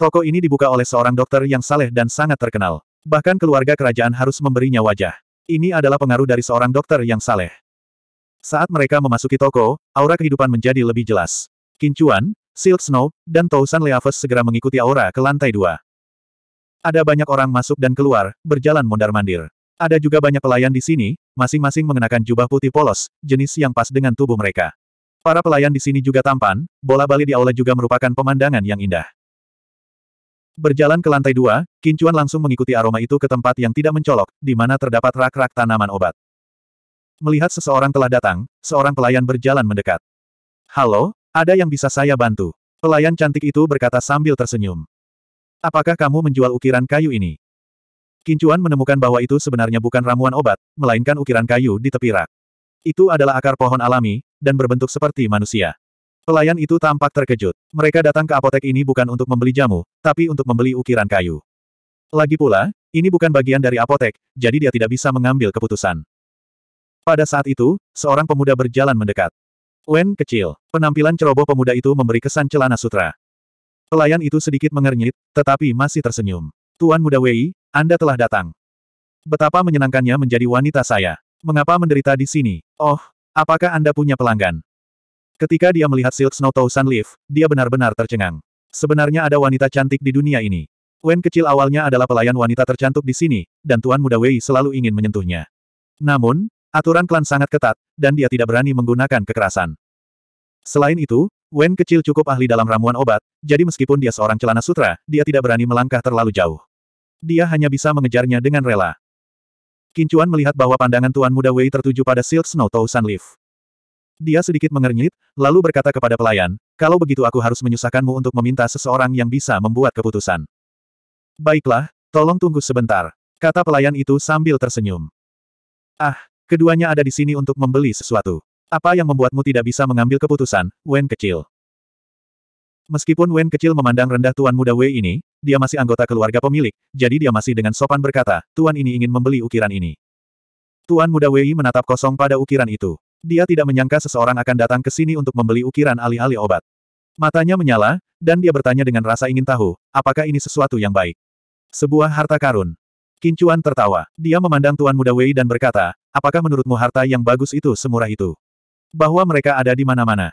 Toko ini dibuka oleh seorang dokter yang saleh dan sangat terkenal. Bahkan keluarga kerajaan harus memberinya wajah. Ini adalah pengaruh dari seorang dokter yang saleh. Saat mereka memasuki toko, aura kehidupan menjadi lebih jelas. Kincuan, Silk Snow, dan Tousan Leaves segera mengikuti aura ke lantai dua. Ada banyak orang masuk dan keluar, berjalan mondar-mandir. Ada juga banyak pelayan di sini, masing-masing mengenakan jubah putih polos, jenis yang pas dengan tubuh mereka. Para pelayan di sini juga tampan, bola bali di aula juga merupakan pemandangan yang indah. Berjalan ke lantai dua, Kincuan langsung mengikuti aroma itu ke tempat yang tidak mencolok, di mana terdapat rak-rak tanaman obat. Melihat seseorang telah datang, seorang pelayan berjalan mendekat. Halo, ada yang bisa saya bantu? Pelayan cantik itu berkata sambil tersenyum. Apakah kamu menjual ukiran kayu ini? Kincuan menemukan bahwa itu sebenarnya bukan ramuan obat, melainkan ukiran kayu di tepi rak. Itu adalah akar pohon alami, dan berbentuk seperti manusia. Pelayan itu tampak terkejut. Mereka datang ke apotek ini bukan untuk membeli jamu, tapi untuk membeli ukiran kayu. Lagi pula, ini bukan bagian dari apotek, jadi dia tidak bisa mengambil keputusan. Pada saat itu, seorang pemuda berjalan mendekat. Wen kecil, penampilan ceroboh pemuda itu memberi kesan celana sutra. Pelayan itu sedikit mengernyit, tetapi masih tersenyum. Tuan muda Wei, Anda telah datang. Betapa menyenangkannya menjadi wanita saya. Mengapa menderita di sini? Oh, apakah Anda punya pelanggan? Ketika dia melihat Silk Snow Thousand Leaf, dia benar-benar tercengang. Sebenarnya ada wanita cantik di dunia ini. Wen kecil awalnya adalah pelayan wanita tercantik di sini, dan Tuan Muda Wei selalu ingin menyentuhnya. Namun, aturan klan sangat ketat, dan dia tidak berani menggunakan kekerasan. Selain itu, Wen kecil cukup ahli dalam ramuan obat, jadi meskipun dia seorang celana sutra, dia tidak berani melangkah terlalu jauh. Dia hanya bisa mengejarnya dengan rela. Kincuan melihat bahwa pandangan Tuan Muda Wei tertuju pada Silk Snow Thousand Leaf. Dia sedikit mengernyit, lalu berkata kepada pelayan, kalau begitu aku harus menyusahkanmu untuk meminta seseorang yang bisa membuat keputusan. Baiklah, tolong tunggu sebentar, kata pelayan itu sambil tersenyum. Ah, keduanya ada di sini untuk membeli sesuatu. Apa yang membuatmu tidak bisa mengambil keputusan, Wen kecil? Meskipun Wen kecil memandang rendah Tuan Muda Wei ini, dia masih anggota keluarga pemilik, jadi dia masih dengan sopan berkata, Tuan ini ingin membeli ukiran ini. Tuan Muda Wei menatap kosong pada ukiran itu. Dia tidak menyangka seseorang akan datang ke sini untuk membeli ukiran alih-alih obat. Matanya menyala, dan dia bertanya dengan rasa ingin tahu, apakah ini sesuatu yang baik. Sebuah harta karun. Kincuan tertawa. Dia memandang Tuan Muda Wei dan berkata, apakah menurutmu harta yang bagus itu semurah itu? Bahwa mereka ada di mana-mana.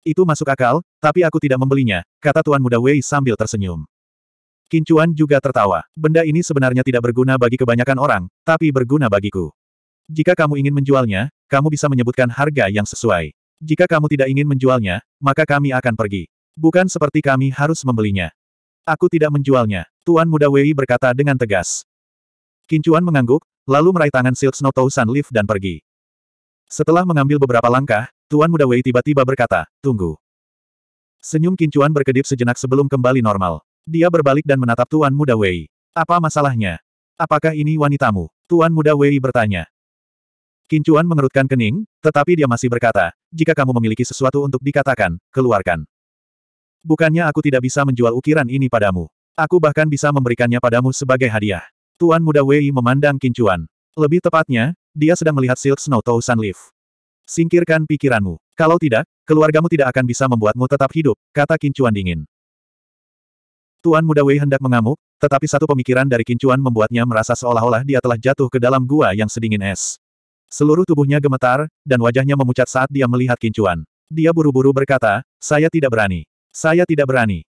Itu masuk akal, tapi aku tidak membelinya, kata Tuan Muda Wei sambil tersenyum. Kincuan juga tertawa. Benda ini sebenarnya tidak berguna bagi kebanyakan orang, tapi berguna bagiku. Jika kamu ingin menjualnya, kamu bisa menyebutkan harga yang sesuai. Jika kamu tidak ingin menjualnya, maka kami akan pergi. Bukan seperti kami harus membelinya. Aku tidak menjualnya, Tuan Muda Wei berkata dengan tegas. Kincuan mengangguk, lalu meraih tangan Silk Snow Tousan Lift dan pergi. Setelah mengambil beberapa langkah, Tuan Muda Wei tiba-tiba berkata, tunggu. Senyum Kincuan berkedip sejenak sebelum kembali normal. Dia berbalik dan menatap Tuan Muda Wei. Apa masalahnya? Apakah ini wanitamu? Tuan Muda Wei bertanya. Kincuan mengerutkan kening, tetapi dia masih berkata, jika kamu memiliki sesuatu untuk dikatakan, keluarkan. Bukannya aku tidak bisa menjual ukiran ini padamu. Aku bahkan bisa memberikannya padamu sebagai hadiah. Tuan muda Wei memandang Kincuan. Lebih tepatnya, dia sedang melihat Silk Snow Tosan Leaf. Singkirkan pikiranmu. Kalau tidak, keluargamu tidak akan bisa membuatmu tetap hidup, kata Kincuan dingin. Tuan muda Wei hendak mengamuk, tetapi satu pemikiran dari Kincuan membuatnya merasa seolah-olah dia telah jatuh ke dalam gua yang sedingin es. Seluruh tubuhnya gemetar, dan wajahnya memucat saat dia melihat kincuan. Dia buru-buru berkata, saya tidak berani. Saya tidak berani.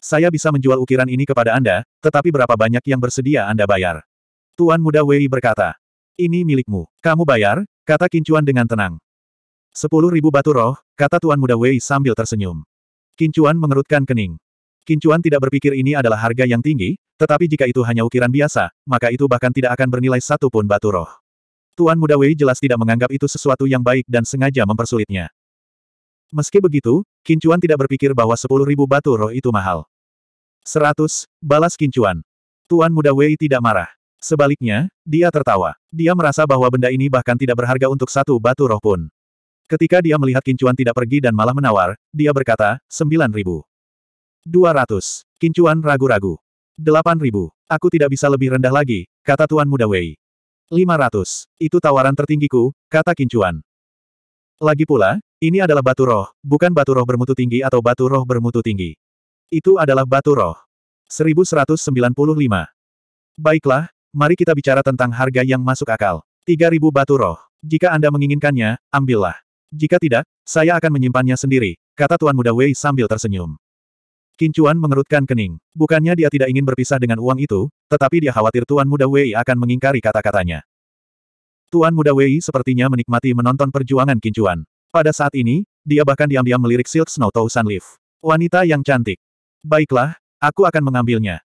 Saya bisa menjual ukiran ini kepada Anda, tetapi berapa banyak yang bersedia Anda bayar? Tuan muda Wei berkata, ini milikmu. Kamu bayar, kata kincuan dengan tenang. Sepuluh ribu batu roh, kata Tuan muda Wei sambil tersenyum. Kincuan mengerutkan kening. Kincuan tidak berpikir ini adalah harga yang tinggi, tetapi jika itu hanya ukiran biasa, maka itu bahkan tidak akan bernilai satu pun batu roh. Tuan Muda Wei jelas tidak menganggap itu sesuatu yang baik dan sengaja mempersulitnya. Meski begitu, Kincuan tidak berpikir bahwa sepuluh ribu batu roh itu mahal. Seratus, balas Kincuan. Tuan Muda Wei tidak marah. Sebaliknya, dia tertawa. Dia merasa bahwa benda ini bahkan tidak berharga untuk satu batu roh pun. Ketika dia melihat Kincuan tidak pergi dan malah menawar, dia berkata, sembilan ribu. Dua ratus. Kincuan ragu-ragu. Delapan ribu. Aku tidak bisa lebih rendah lagi, kata Tuan Muda Wei. 500. Itu tawaran tertinggiku, kata Kincuan. Lagi pula, ini adalah batu roh, bukan batu roh bermutu tinggi atau batu roh bermutu tinggi. Itu adalah batu roh. 1195. Baiklah, mari kita bicara tentang harga yang masuk akal. 3000 batu roh. Jika Anda menginginkannya, ambillah. Jika tidak, saya akan menyimpannya sendiri, kata Tuan Muda Wei sambil tersenyum. Kincuan mengerutkan kening. Bukannya dia tidak ingin berpisah dengan uang itu, tetapi dia khawatir Tuan Muda Wei akan mengingkari kata-katanya. Tuan Muda Wei sepertinya menikmati menonton perjuangan Kincuan. Pada saat ini, dia bahkan diam-diam melirik Silk Snow San Leaf. Wanita yang cantik. Baiklah, aku akan mengambilnya.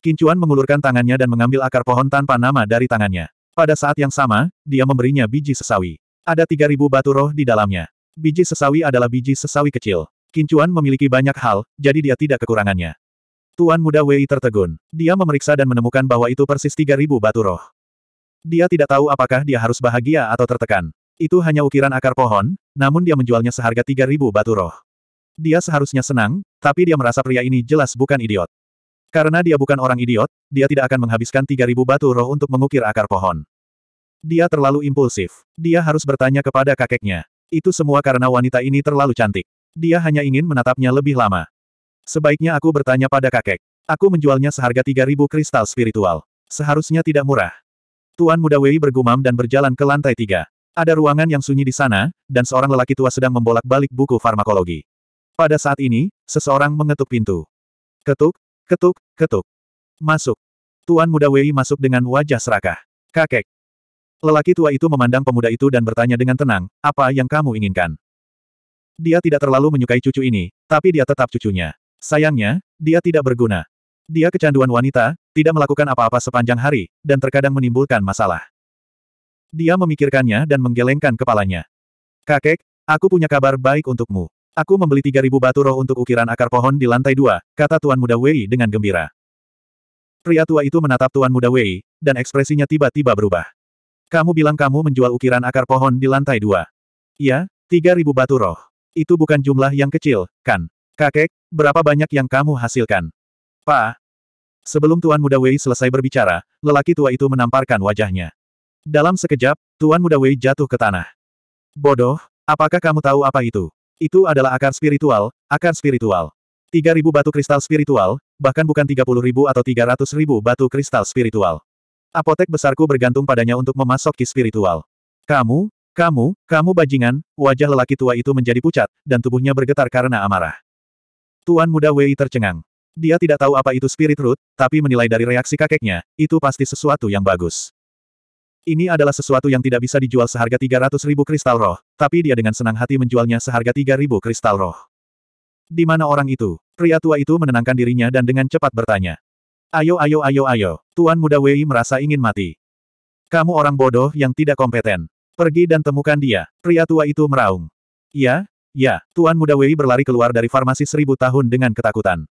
Kincuan mengulurkan tangannya dan mengambil akar pohon tanpa nama dari tangannya. Pada saat yang sama, dia memberinya biji sesawi. Ada 3.000 batu roh di dalamnya. Biji sesawi adalah biji sesawi kecil. Kincuan memiliki banyak hal, jadi dia tidak kekurangannya. Tuan muda Wei tertegun. Dia memeriksa dan menemukan bahwa itu persis 3000 batu roh. Dia tidak tahu apakah dia harus bahagia atau tertekan. Itu hanya ukiran akar pohon, namun dia menjualnya seharga 3000 batu roh. Dia seharusnya senang, tapi dia merasa pria ini jelas bukan idiot. Karena dia bukan orang idiot, dia tidak akan menghabiskan 3000 batu roh untuk mengukir akar pohon. Dia terlalu impulsif. Dia harus bertanya kepada kakeknya. Itu semua karena wanita ini terlalu cantik. Dia hanya ingin menatapnya lebih lama. Sebaiknya aku bertanya pada kakek. Aku menjualnya seharga 3000 kristal spiritual. Seharusnya tidak murah. Tuan muda Wei bergumam dan berjalan ke lantai tiga. Ada ruangan yang sunyi di sana, dan seorang lelaki tua sedang membolak-balik buku farmakologi. Pada saat ini, seseorang mengetuk pintu. Ketuk, ketuk, ketuk. Masuk. Tuan muda Wei masuk dengan wajah serakah. Kakek. Lelaki tua itu memandang pemuda itu dan bertanya dengan tenang, apa yang kamu inginkan? Dia tidak terlalu menyukai cucu ini, tapi dia tetap cucunya. Sayangnya, dia tidak berguna. Dia kecanduan wanita, tidak melakukan apa-apa sepanjang hari, dan terkadang menimbulkan masalah. Dia memikirkannya dan menggelengkan kepalanya. Kakek, aku punya kabar baik untukmu. Aku membeli 3.000 batu roh untuk ukiran akar pohon di lantai dua, kata Tuan Muda Wei dengan gembira. Pria tua itu menatap Tuan Muda Wei, dan ekspresinya tiba-tiba berubah. Kamu bilang kamu menjual ukiran akar pohon di lantai dua. Iya, 3.000 batu roh. Itu bukan jumlah yang kecil, kan? Kakek, berapa banyak yang kamu hasilkan? Pa. Sebelum Tuan Muda Wei selesai berbicara, lelaki tua itu menamparkan wajahnya. Dalam sekejap, Tuan Muda Wei jatuh ke tanah. Bodoh, apakah kamu tahu apa itu? Itu adalah akar spiritual, akar spiritual. 3000 batu kristal spiritual, bahkan bukan 30.000 atau 300.000 batu kristal spiritual. Apotek besarku bergantung padanya untuk memasok ki spiritual. Kamu, kamu, kamu bajingan, wajah lelaki tua itu menjadi pucat, dan tubuhnya bergetar karena amarah. Tuan muda Wei tercengang. Dia tidak tahu apa itu spirit root, tapi menilai dari reaksi kakeknya, itu pasti sesuatu yang bagus. Ini adalah sesuatu yang tidak bisa dijual seharga 300 ribu kristal roh, tapi dia dengan senang hati menjualnya seharga 3 ribu kristal roh. Di mana orang itu? Pria tua itu menenangkan dirinya dan dengan cepat bertanya. Ayo ayo ayo ayo, Tuan muda Wei merasa ingin mati. Kamu orang bodoh yang tidak kompeten. Pergi dan temukan dia. Pria tua itu meraung. Ya, ya, Tuan Muda Wei berlari keluar dari farmasi seribu tahun dengan ketakutan.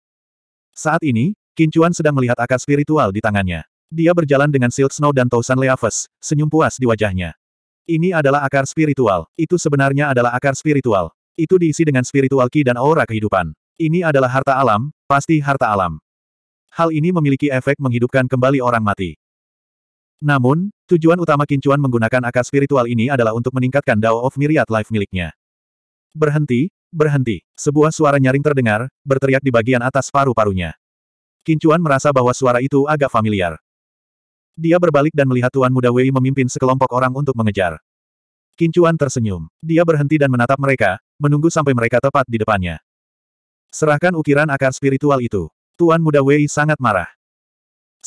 Saat ini, Kincuan sedang melihat akar spiritual di tangannya. Dia berjalan dengan Silk Snow dan Tausan Leaves, senyum puas di wajahnya. Ini adalah akar spiritual. Itu sebenarnya adalah akar spiritual. Itu diisi dengan spiritual ki dan aura kehidupan. Ini adalah harta alam, pasti harta alam. Hal ini memiliki efek menghidupkan kembali orang mati. Namun, tujuan utama Kincuan menggunakan akar spiritual ini adalah untuk meningkatkan Dao of Myriad Life miliknya. Berhenti, berhenti. Sebuah suara nyaring terdengar, berteriak di bagian atas paru-parunya. Kincuan merasa bahwa suara itu agak familiar. Dia berbalik dan melihat Tuan Muda Wei memimpin sekelompok orang untuk mengejar. Kincuan tersenyum. Dia berhenti dan menatap mereka, menunggu sampai mereka tepat di depannya. Serahkan ukiran akar spiritual itu. Tuan Muda Wei sangat marah.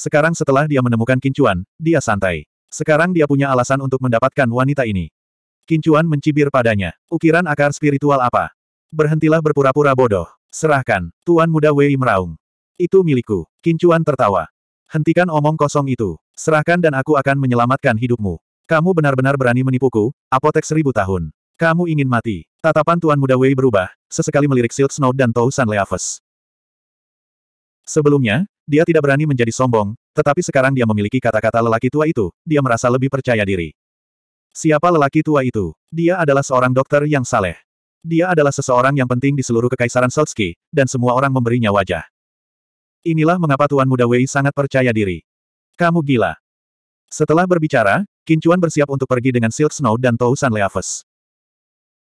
Sekarang setelah dia menemukan Kincuan, dia santai. Sekarang dia punya alasan untuk mendapatkan wanita ini. Kincuan mencibir padanya. Ukiran akar spiritual apa? Berhentilah berpura-pura bodoh. Serahkan. Tuan muda Wei meraung. Itu milikku. Kincuan tertawa. Hentikan omong kosong itu. Serahkan dan aku akan menyelamatkan hidupmu. Kamu benar-benar berani menipuku, apotek seribu tahun. Kamu ingin mati. Tatapan Tuan Muda Wei berubah, sesekali melirik Silk Snow dan Tousan San Leaves. Sebelumnya, dia tidak berani menjadi sombong, tetapi sekarang dia memiliki kata-kata lelaki tua itu, dia merasa lebih percaya diri. Siapa lelaki tua itu? Dia adalah seorang dokter yang saleh. Dia adalah seseorang yang penting di seluruh kekaisaran Solsky, dan semua orang memberinya wajah. Inilah mengapa Tuan Muda Wei sangat percaya diri. Kamu gila. Setelah berbicara, Kincuan bersiap untuk pergi dengan Silk Snow dan Tousan Leaves.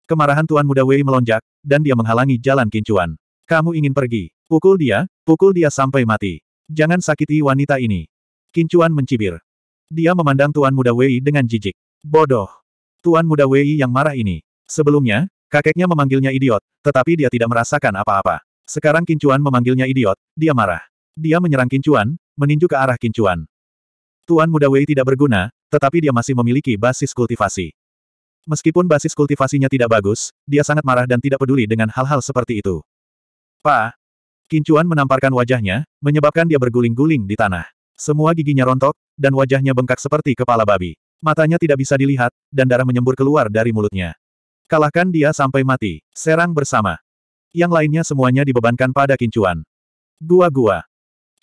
Kemarahan Tuan Muda Wei melonjak, dan dia menghalangi jalan Kincuan. Kamu ingin pergi. Pukul dia, pukul dia sampai mati. Jangan sakiti wanita ini. Kincuan mencibir. Dia memandang Tuan Muda Wei dengan jijik. Bodoh. Tuan Muda Wei yang marah ini. Sebelumnya, kakeknya memanggilnya idiot, tetapi dia tidak merasakan apa-apa. Sekarang Kincuan memanggilnya idiot, dia marah. Dia menyerang Kincuan, meninju ke arah Kincuan. Tuan Muda Wei tidak berguna, tetapi dia masih memiliki basis kultivasi. Meskipun basis kultivasinya tidak bagus, dia sangat marah dan tidak peduli dengan hal-hal seperti itu. Pa, Kincuan menamparkan wajahnya, menyebabkan dia berguling-guling di tanah. Semua giginya rontok, dan wajahnya bengkak seperti kepala babi. Matanya tidak bisa dilihat, dan darah menyembur keluar dari mulutnya. Kalahkan dia sampai mati, serang bersama. Yang lainnya semuanya dibebankan pada Kincuan. Gua-gua.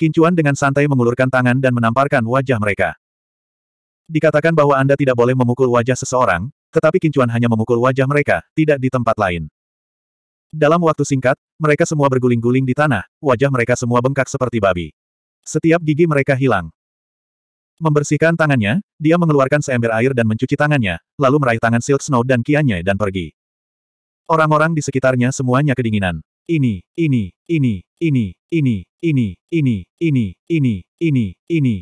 Kincuan dengan santai mengulurkan tangan dan menamparkan wajah mereka. Dikatakan bahwa Anda tidak boleh memukul wajah seseorang, tetapi Kincuan hanya memukul wajah mereka, tidak di tempat lain. Dalam waktu singkat, mereka semua berguling-guling di tanah, wajah mereka semua bengkak seperti babi. Setiap gigi mereka hilang. Membersihkan tangannya, dia mengeluarkan seember air dan mencuci tangannya, lalu meraih tangan Silk Snow dan Kianye dan pergi. Orang-orang di sekitarnya semuanya kedinginan. Ini, ini, ini, ini, ini, ini, ini, ini, ini, ini, ini.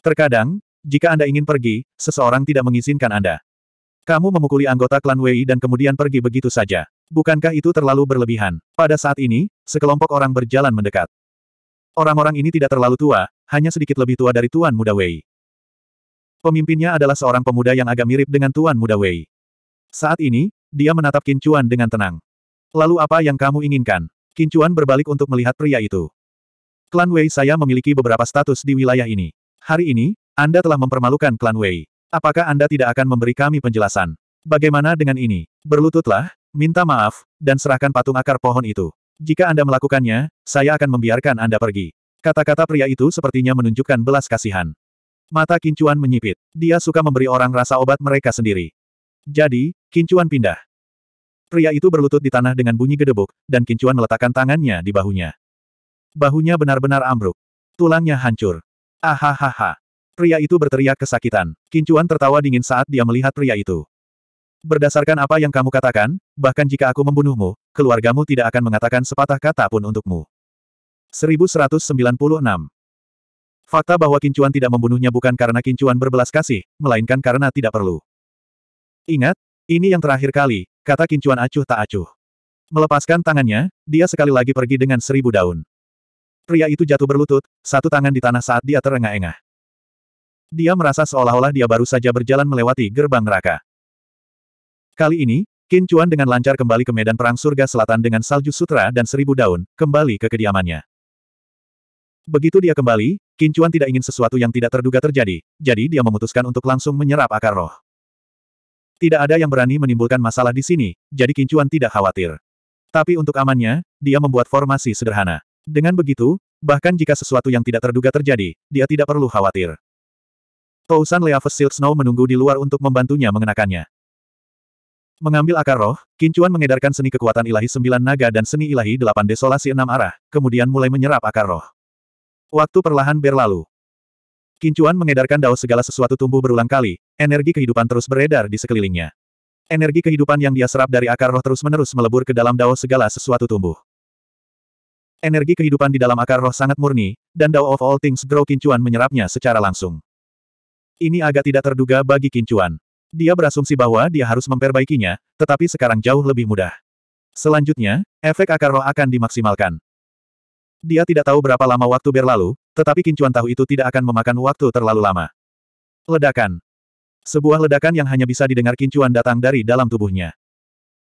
Terkadang, jika Anda ingin pergi, seseorang tidak mengizinkan Anda. Kamu memukuli anggota klan Wei dan kemudian pergi begitu saja. Bukankah itu terlalu berlebihan? Pada saat ini, sekelompok orang berjalan mendekat. Orang-orang ini tidak terlalu tua, hanya sedikit lebih tua dari Tuan Muda Wei. Pemimpinnya adalah seorang pemuda yang agak mirip dengan Tuan Muda Wei. Saat ini, dia menatap Kincuan dengan tenang. Lalu apa yang kamu inginkan? Kincuan berbalik untuk melihat pria itu. Klan Wei saya memiliki beberapa status di wilayah ini. Hari ini, Anda telah mempermalukan klan Wei. Apakah Anda tidak akan memberi kami penjelasan? Bagaimana dengan ini? Berlututlah, Minta maaf, dan serahkan patung akar pohon itu. Jika Anda melakukannya, saya akan membiarkan Anda pergi. Kata-kata pria itu sepertinya menunjukkan belas kasihan. Mata Kincuan menyipit. Dia suka memberi orang rasa obat mereka sendiri. Jadi, Kincuan pindah. Pria itu berlutut di tanah dengan bunyi gedebuk, dan Kincuan meletakkan tangannya di bahunya. Bahunya benar-benar ambruk. Tulangnya hancur. Ahahaha. Pria itu berteriak kesakitan. Kincuan tertawa dingin saat dia melihat pria itu. Berdasarkan apa yang kamu katakan, bahkan jika aku membunuhmu, keluargamu tidak akan mengatakan sepatah kata pun untukmu. 1196 Fakta bahwa Kincuan tidak membunuhnya bukan karena Kincuan berbelas kasih, melainkan karena tidak perlu. Ingat, ini yang terakhir kali, kata Kincuan acuh tak acuh. Melepaskan tangannya, dia sekali lagi pergi dengan seribu daun. Pria itu jatuh berlutut, satu tangan di tanah saat dia terengah-engah. Dia merasa seolah-olah dia baru saja berjalan melewati gerbang neraka. Kali ini, Qin Chuan dengan lancar kembali ke medan perang surga selatan dengan salju sutra dan seribu daun, kembali ke kediamannya. Begitu dia kembali, Qin Chuan tidak ingin sesuatu yang tidak terduga terjadi, jadi dia memutuskan untuk langsung menyerap akar roh. Tidak ada yang berani menimbulkan masalah di sini, jadi Qin Chuan tidak khawatir. Tapi untuk amannya, dia membuat formasi sederhana. Dengan begitu, bahkan jika sesuatu yang tidak terduga terjadi, dia tidak perlu khawatir. Tousan Leaves Silk Snow menunggu di luar untuk membantunya mengenakannya. Mengambil akar roh, Kincuan mengedarkan seni kekuatan ilahi sembilan naga dan seni ilahi delapan desolasi enam arah, kemudian mulai menyerap akar roh. Waktu perlahan berlalu. Kincuan mengedarkan dao segala sesuatu tumbuh berulang kali, energi kehidupan terus beredar di sekelilingnya. Energi kehidupan yang dia serap dari akar roh terus-menerus melebur ke dalam dao segala sesuatu tumbuh. Energi kehidupan di dalam akar roh sangat murni, dan Dao of All Things Grow Kincuan menyerapnya secara langsung. Ini agak tidak terduga bagi Kincuan. Dia berasumsi bahwa dia harus memperbaikinya, tetapi sekarang jauh lebih mudah. Selanjutnya, efek akar roh akan dimaksimalkan. Dia tidak tahu berapa lama waktu berlalu, tetapi kincuan tahu itu tidak akan memakan waktu terlalu lama. Ledakan. Sebuah ledakan yang hanya bisa didengar kincuan datang dari dalam tubuhnya.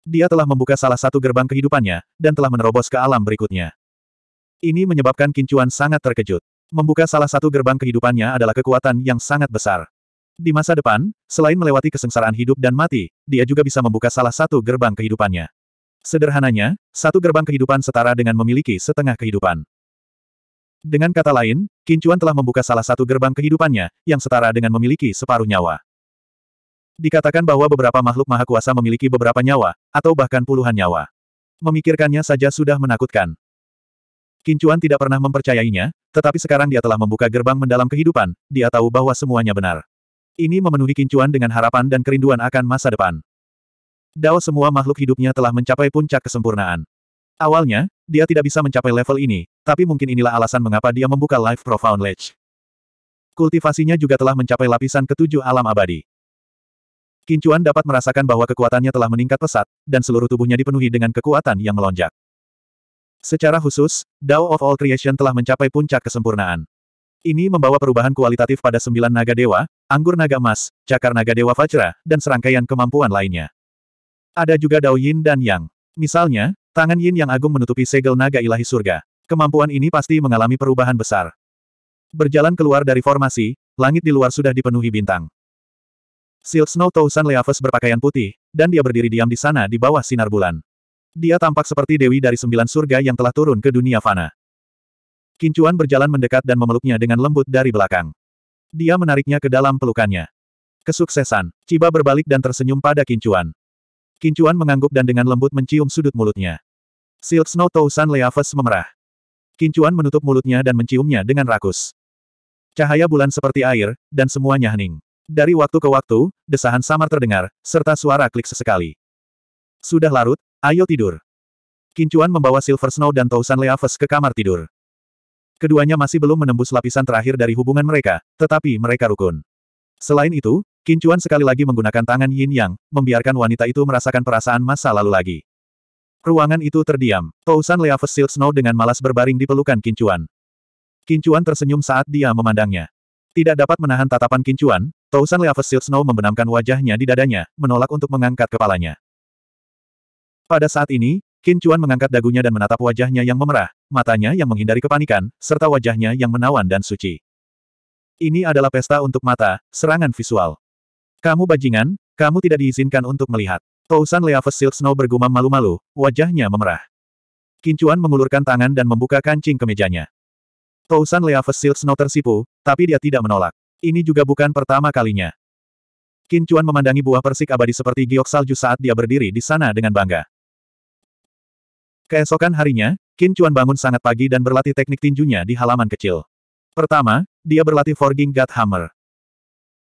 Dia telah membuka salah satu gerbang kehidupannya, dan telah menerobos ke alam berikutnya. Ini menyebabkan kincuan sangat terkejut. Membuka salah satu gerbang kehidupannya adalah kekuatan yang sangat besar. Di masa depan, selain melewati kesengsaraan hidup dan mati, dia juga bisa membuka salah satu gerbang kehidupannya. Sederhananya, satu gerbang kehidupan setara dengan memiliki setengah kehidupan. Dengan kata lain, Kincuan telah membuka salah satu gerbang kehidupannya, yang setara dengan memiliki separuh nyawa. Dikatakan bahwa beberapa makhluk maha kuasa memiliki beberapa nyawa, atau bahkan puluhan nyawa. Memikirkannya saja sudah menakutkan. Kincuan tidak pernah mempercayainya, tetapi sekarang dia telah membuka gerbang mendalam kehidupan, dia tahu bahwa semuanya benar. Ini memenuhi kincuan dengan harapan dan kerinduan akan masa depan. Dao semua makhluk hidupnya telah mencapai puncak kesempurnaan. Awalnya, dia tidak bisa mencapai level ini, tapi mungkin inilah alasan mengapa dia membuka Life Profound Ledge. Kultivasinya juga telah mencapai lapisan ketujuh alam abadi. Kincuan dapat merasakan bahwa kekuatannya telah meningkat pesat, dan seluruh tubuhnya dipenuhi dengan kekuatan yang melonjak. Secara khusus, Dao of All Creation telah mencapai puncak kesempurnaan. Ini membawa perubahan kualitatif pada sembilan naga dewa, anggur naga emas, cakar naga dewa vajra, dan serangkaian kemampuan lainnya. Ada juga Dao Yin dan Yang. Misalnya, tangan Yin yang agung menutupi segel naga ilahi surga. Kemampuan ini pasti mengalami perubahan besar. Berjalan keluar dari formasi, langit di luar sudah dipenuhi bintang. Silk Snow Tousan Leaves berpakaian putih, dan dia berdiri diam di sana di bawah sinar bulan. Dia tampak seperti dewi dari sembilan surga yang telah turun ke dunia fana. Kincuan berjalan mendekat dan memeluknya dengan lembut dari belakang. Dia menariknya ke dalam pelukannya. Kesuksesan, Ciba berbalik dan tersenyum pada Kincuan. Kincuan mengangguk dan dengan lembut mencium sudut mulutnya. Silk Snow Tousan Leaves memerah. Kincuan menutup mulutnya dan menciumnya dengan rakus. Cahaya bulan seperti air, dan semuanya hening. Dari waktu ke waktu, desahan samar terdengar, serta suara klik sesekali. Sudah larut, ayo tidur. Kincuan membawa Silver Snow dan Tousan Leaves ke kamar tidur. Keduanya masih belum menembus lapisan terakhir dari hubungan mereka, tetapi mereka rukun. Selain itu, Kincuan sekali lagi menggunakan tangan Yin Yang, membiarkan wanita itu merasakan perasaan masa lalu lagi. Ruangan itu terdiam. Tousan Leaves Silk Snow dengan malas berbaring di pelukan Kincuan. Kincuan tersenyum saat dia memandangnya. Tidak dapat menahan tatapan Kincuan, Tousan Leaves Silk Snow membenamkan wajahnya di dadanya, menolak untuk mengangkat kepalanya. Pada saat ini, Qin Chuan mengangkat dagunya dan menatap wajahnya yang memerah, matanya yang menghindari kepanikan, serta wajahnya yang menawan dan suci. Ini adalah pesta untuk mata, serangan visual. Kamu bajingan, kamu tidak diizinkan untuk melihat. Tousan Leaves Silk Snow bergumam malu-malu, wajahnya memerah. Qin Chuan mengulurkan tangan dan membuka kancing kemejanya. Tousan Leaves Silk Snow tersipu, tapi dia tidak menolak. Ini juga bukan pertama kalinya. Qin Chuan memandangi buah persik abadi seperti giok salju saat dia berdiri di sana dengan bangga. Keesokan harinya, Qin Chuan bangun sangat pagi dan berlatih teknik tinjunya di halaman kecil. Pertama, dia berlatih Forging God Hammer.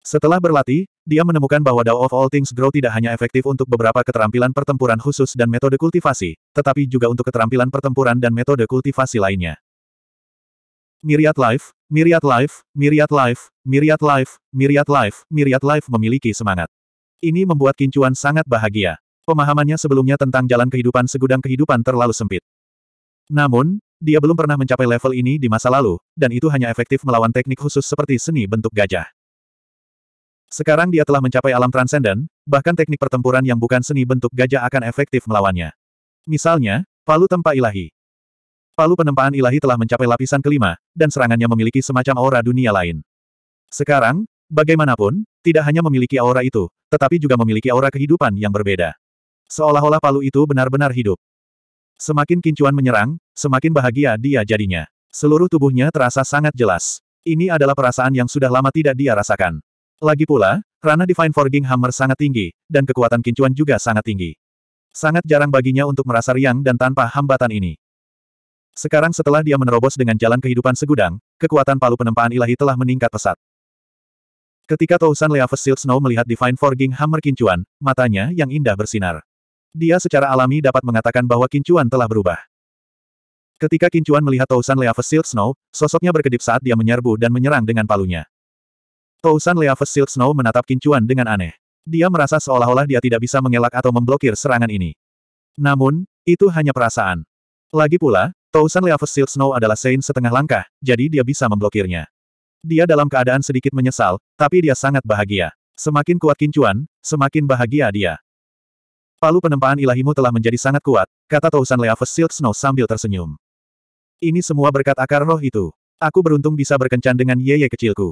Setelah berlatih, dia menemukan bahwa Dao of All Things Grow tidak hanya efektif untuk beberapa keterampilan pertempuran khusus dan metode kultivasi, tetapi juga untuk keterampilan pertempuran dan metode kultivasi lainnya. Myriad Life, Myriad Life, Myriad Life, Myriad Life, Myriad Life, Myriad Life memiliki semangat. Ini membuat Kincuan sangat bahagia. Pemahamannya sebelumnya tentang jalan kehidupan segudang kehidupan terlalu sempit. Namun, dia belum pernah mencapai level ini di masa lalu, dan itu hanya efektif melawan teknik khusus seperti seni bentuk gajah. Sekarang dia telah mencapai alam transenden, bahkan teknik pertempuran yang bukan seni bentuk gajah akan efektif melawannya. Misalnya, palu tempa ilahi. Palu penempaan ilahi telah mencapai lapisan kelima, dan serangannya memiliki semacam aura dunia lain. Sekarang, bagaimanapun, tidak hanya memiliki aura itu, tetapi juga memiliki aura kehidupan yang berbeda. Seolah-olah palu itu benar-benar hidup. Semakin Kincuan menyerang, semakin bahagia dia jadinya. Seluruh tubuhnya terasa sangat jelas. Ini adalah perasaan yang sudah lama tidak dia rasakan. Lagi pula, ranah Divine Forging Hammer sangat tinggi, dan kekuatan Kincuan juga sangat tinggi. Sangat jarang baginya untuk merasa riang dan tanpa hambatan ini. Sekarang setelah dia menerobos dengan jalan kehidupan segudang, kekuatan palu penempaan ilahi telah meningkat pesat. Ketika Tousan Leavesil Snow melihat Divine Forging Hammer Kincuan, matanya yang indah bersinar. Dia secara alami dapat mengatakan bahwa Kincuan telah berubah. Ketika Kincuan melihat Tousan Leaves Silk Snow, sosoknya berkedip saat dia menyerbu dan menyerang dengan palunya. Tousan Leaves Silk Snow menatap Kincuan dengan aneh. Dia merasa seolah-olah dia tidak bisa mengelak atau memblokir serangan ini. Namun, itu hanya perasaan. Lagi pula, Tousan Leaves Silk Snow adalah Sein setengah langkah, jadi dia bisa memblokirnya. Dia dalam keadaan sedikit menyesal, tapi dia sangat bahagia. Semakin kuat Kincuan, semakin bahagia dia. Palu penempaan ilahimu telah menjadi sangat kuat, kata Tousan Leaves Silk Snow sambil tersenyum. Ini semua berkat akar roh itu. Aku beruntung bisa berkencan dengan Yeye kecilku.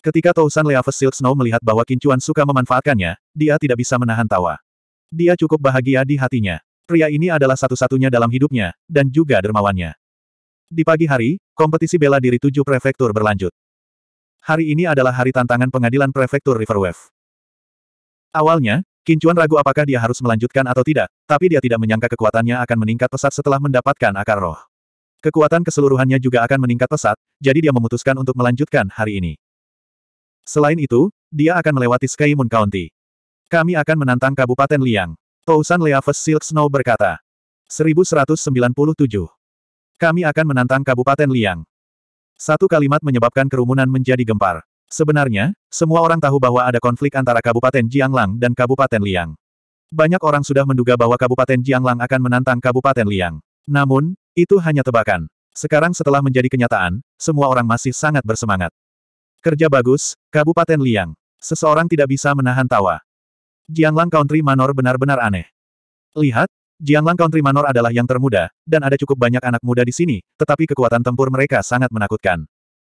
Ketika Tousan Leaves Silk Snow melihat bahwa Kincuan suka memanfaatkannya, dia tidak bisa menahan tawa. Dia cukup bahagia di hatinya. Pria ini adalah satu-satunya dalam hidupnya, dan juga dermawannya. Di pagi hari, kompetisi bela diri tujuh prefektur berlanjut. Hari ini adalah hari tantangan pengadilan prefektur Riverwave. Awalnya, Kincuan ragu apakah dia harus melanjutkan atau tidak, tapi dia tidak menyangka kekuatannya akan meningkat pesat setelah mendapatkan akar roh. Kekuatan keseluruhannya juga akan meningkat pesat, jadi dia memutuskan untuk melanjutkan hari ini. Selain itu, dia akan melewati Sky Moon County. Kami akan menantang Kabupaten Liang. Tousan Leaves Silk Snow berkata. 1197. Kami akan menantang Kabupaten Liang. Satu kalimat menyebabkan kerumunan menjadi gempar. Sebenarnya, semua orang tahu bahwa ada konflik antara Kabupaten Jianglang dan Kabupaten Liang. Banyak orang sudah menduga bahwa Kabupaten Jianglang akan menantang Kabupaten Liang. Namun, itu hanya tebakan. Sekarang setelah menjadi kenyataan, semua orang masih sangat bersemangat. Kerja bagus, Kabupaten Liang. Seseorang tidak bisa menahan tawa. Jianglang Country Manor benar-benar aneh. Lihat, Jianglang Country Manor adalah yang termuda, dan ada cukup banyak anak muda di sini, tetapi kekuatan tempur mereka sangat menakutkan.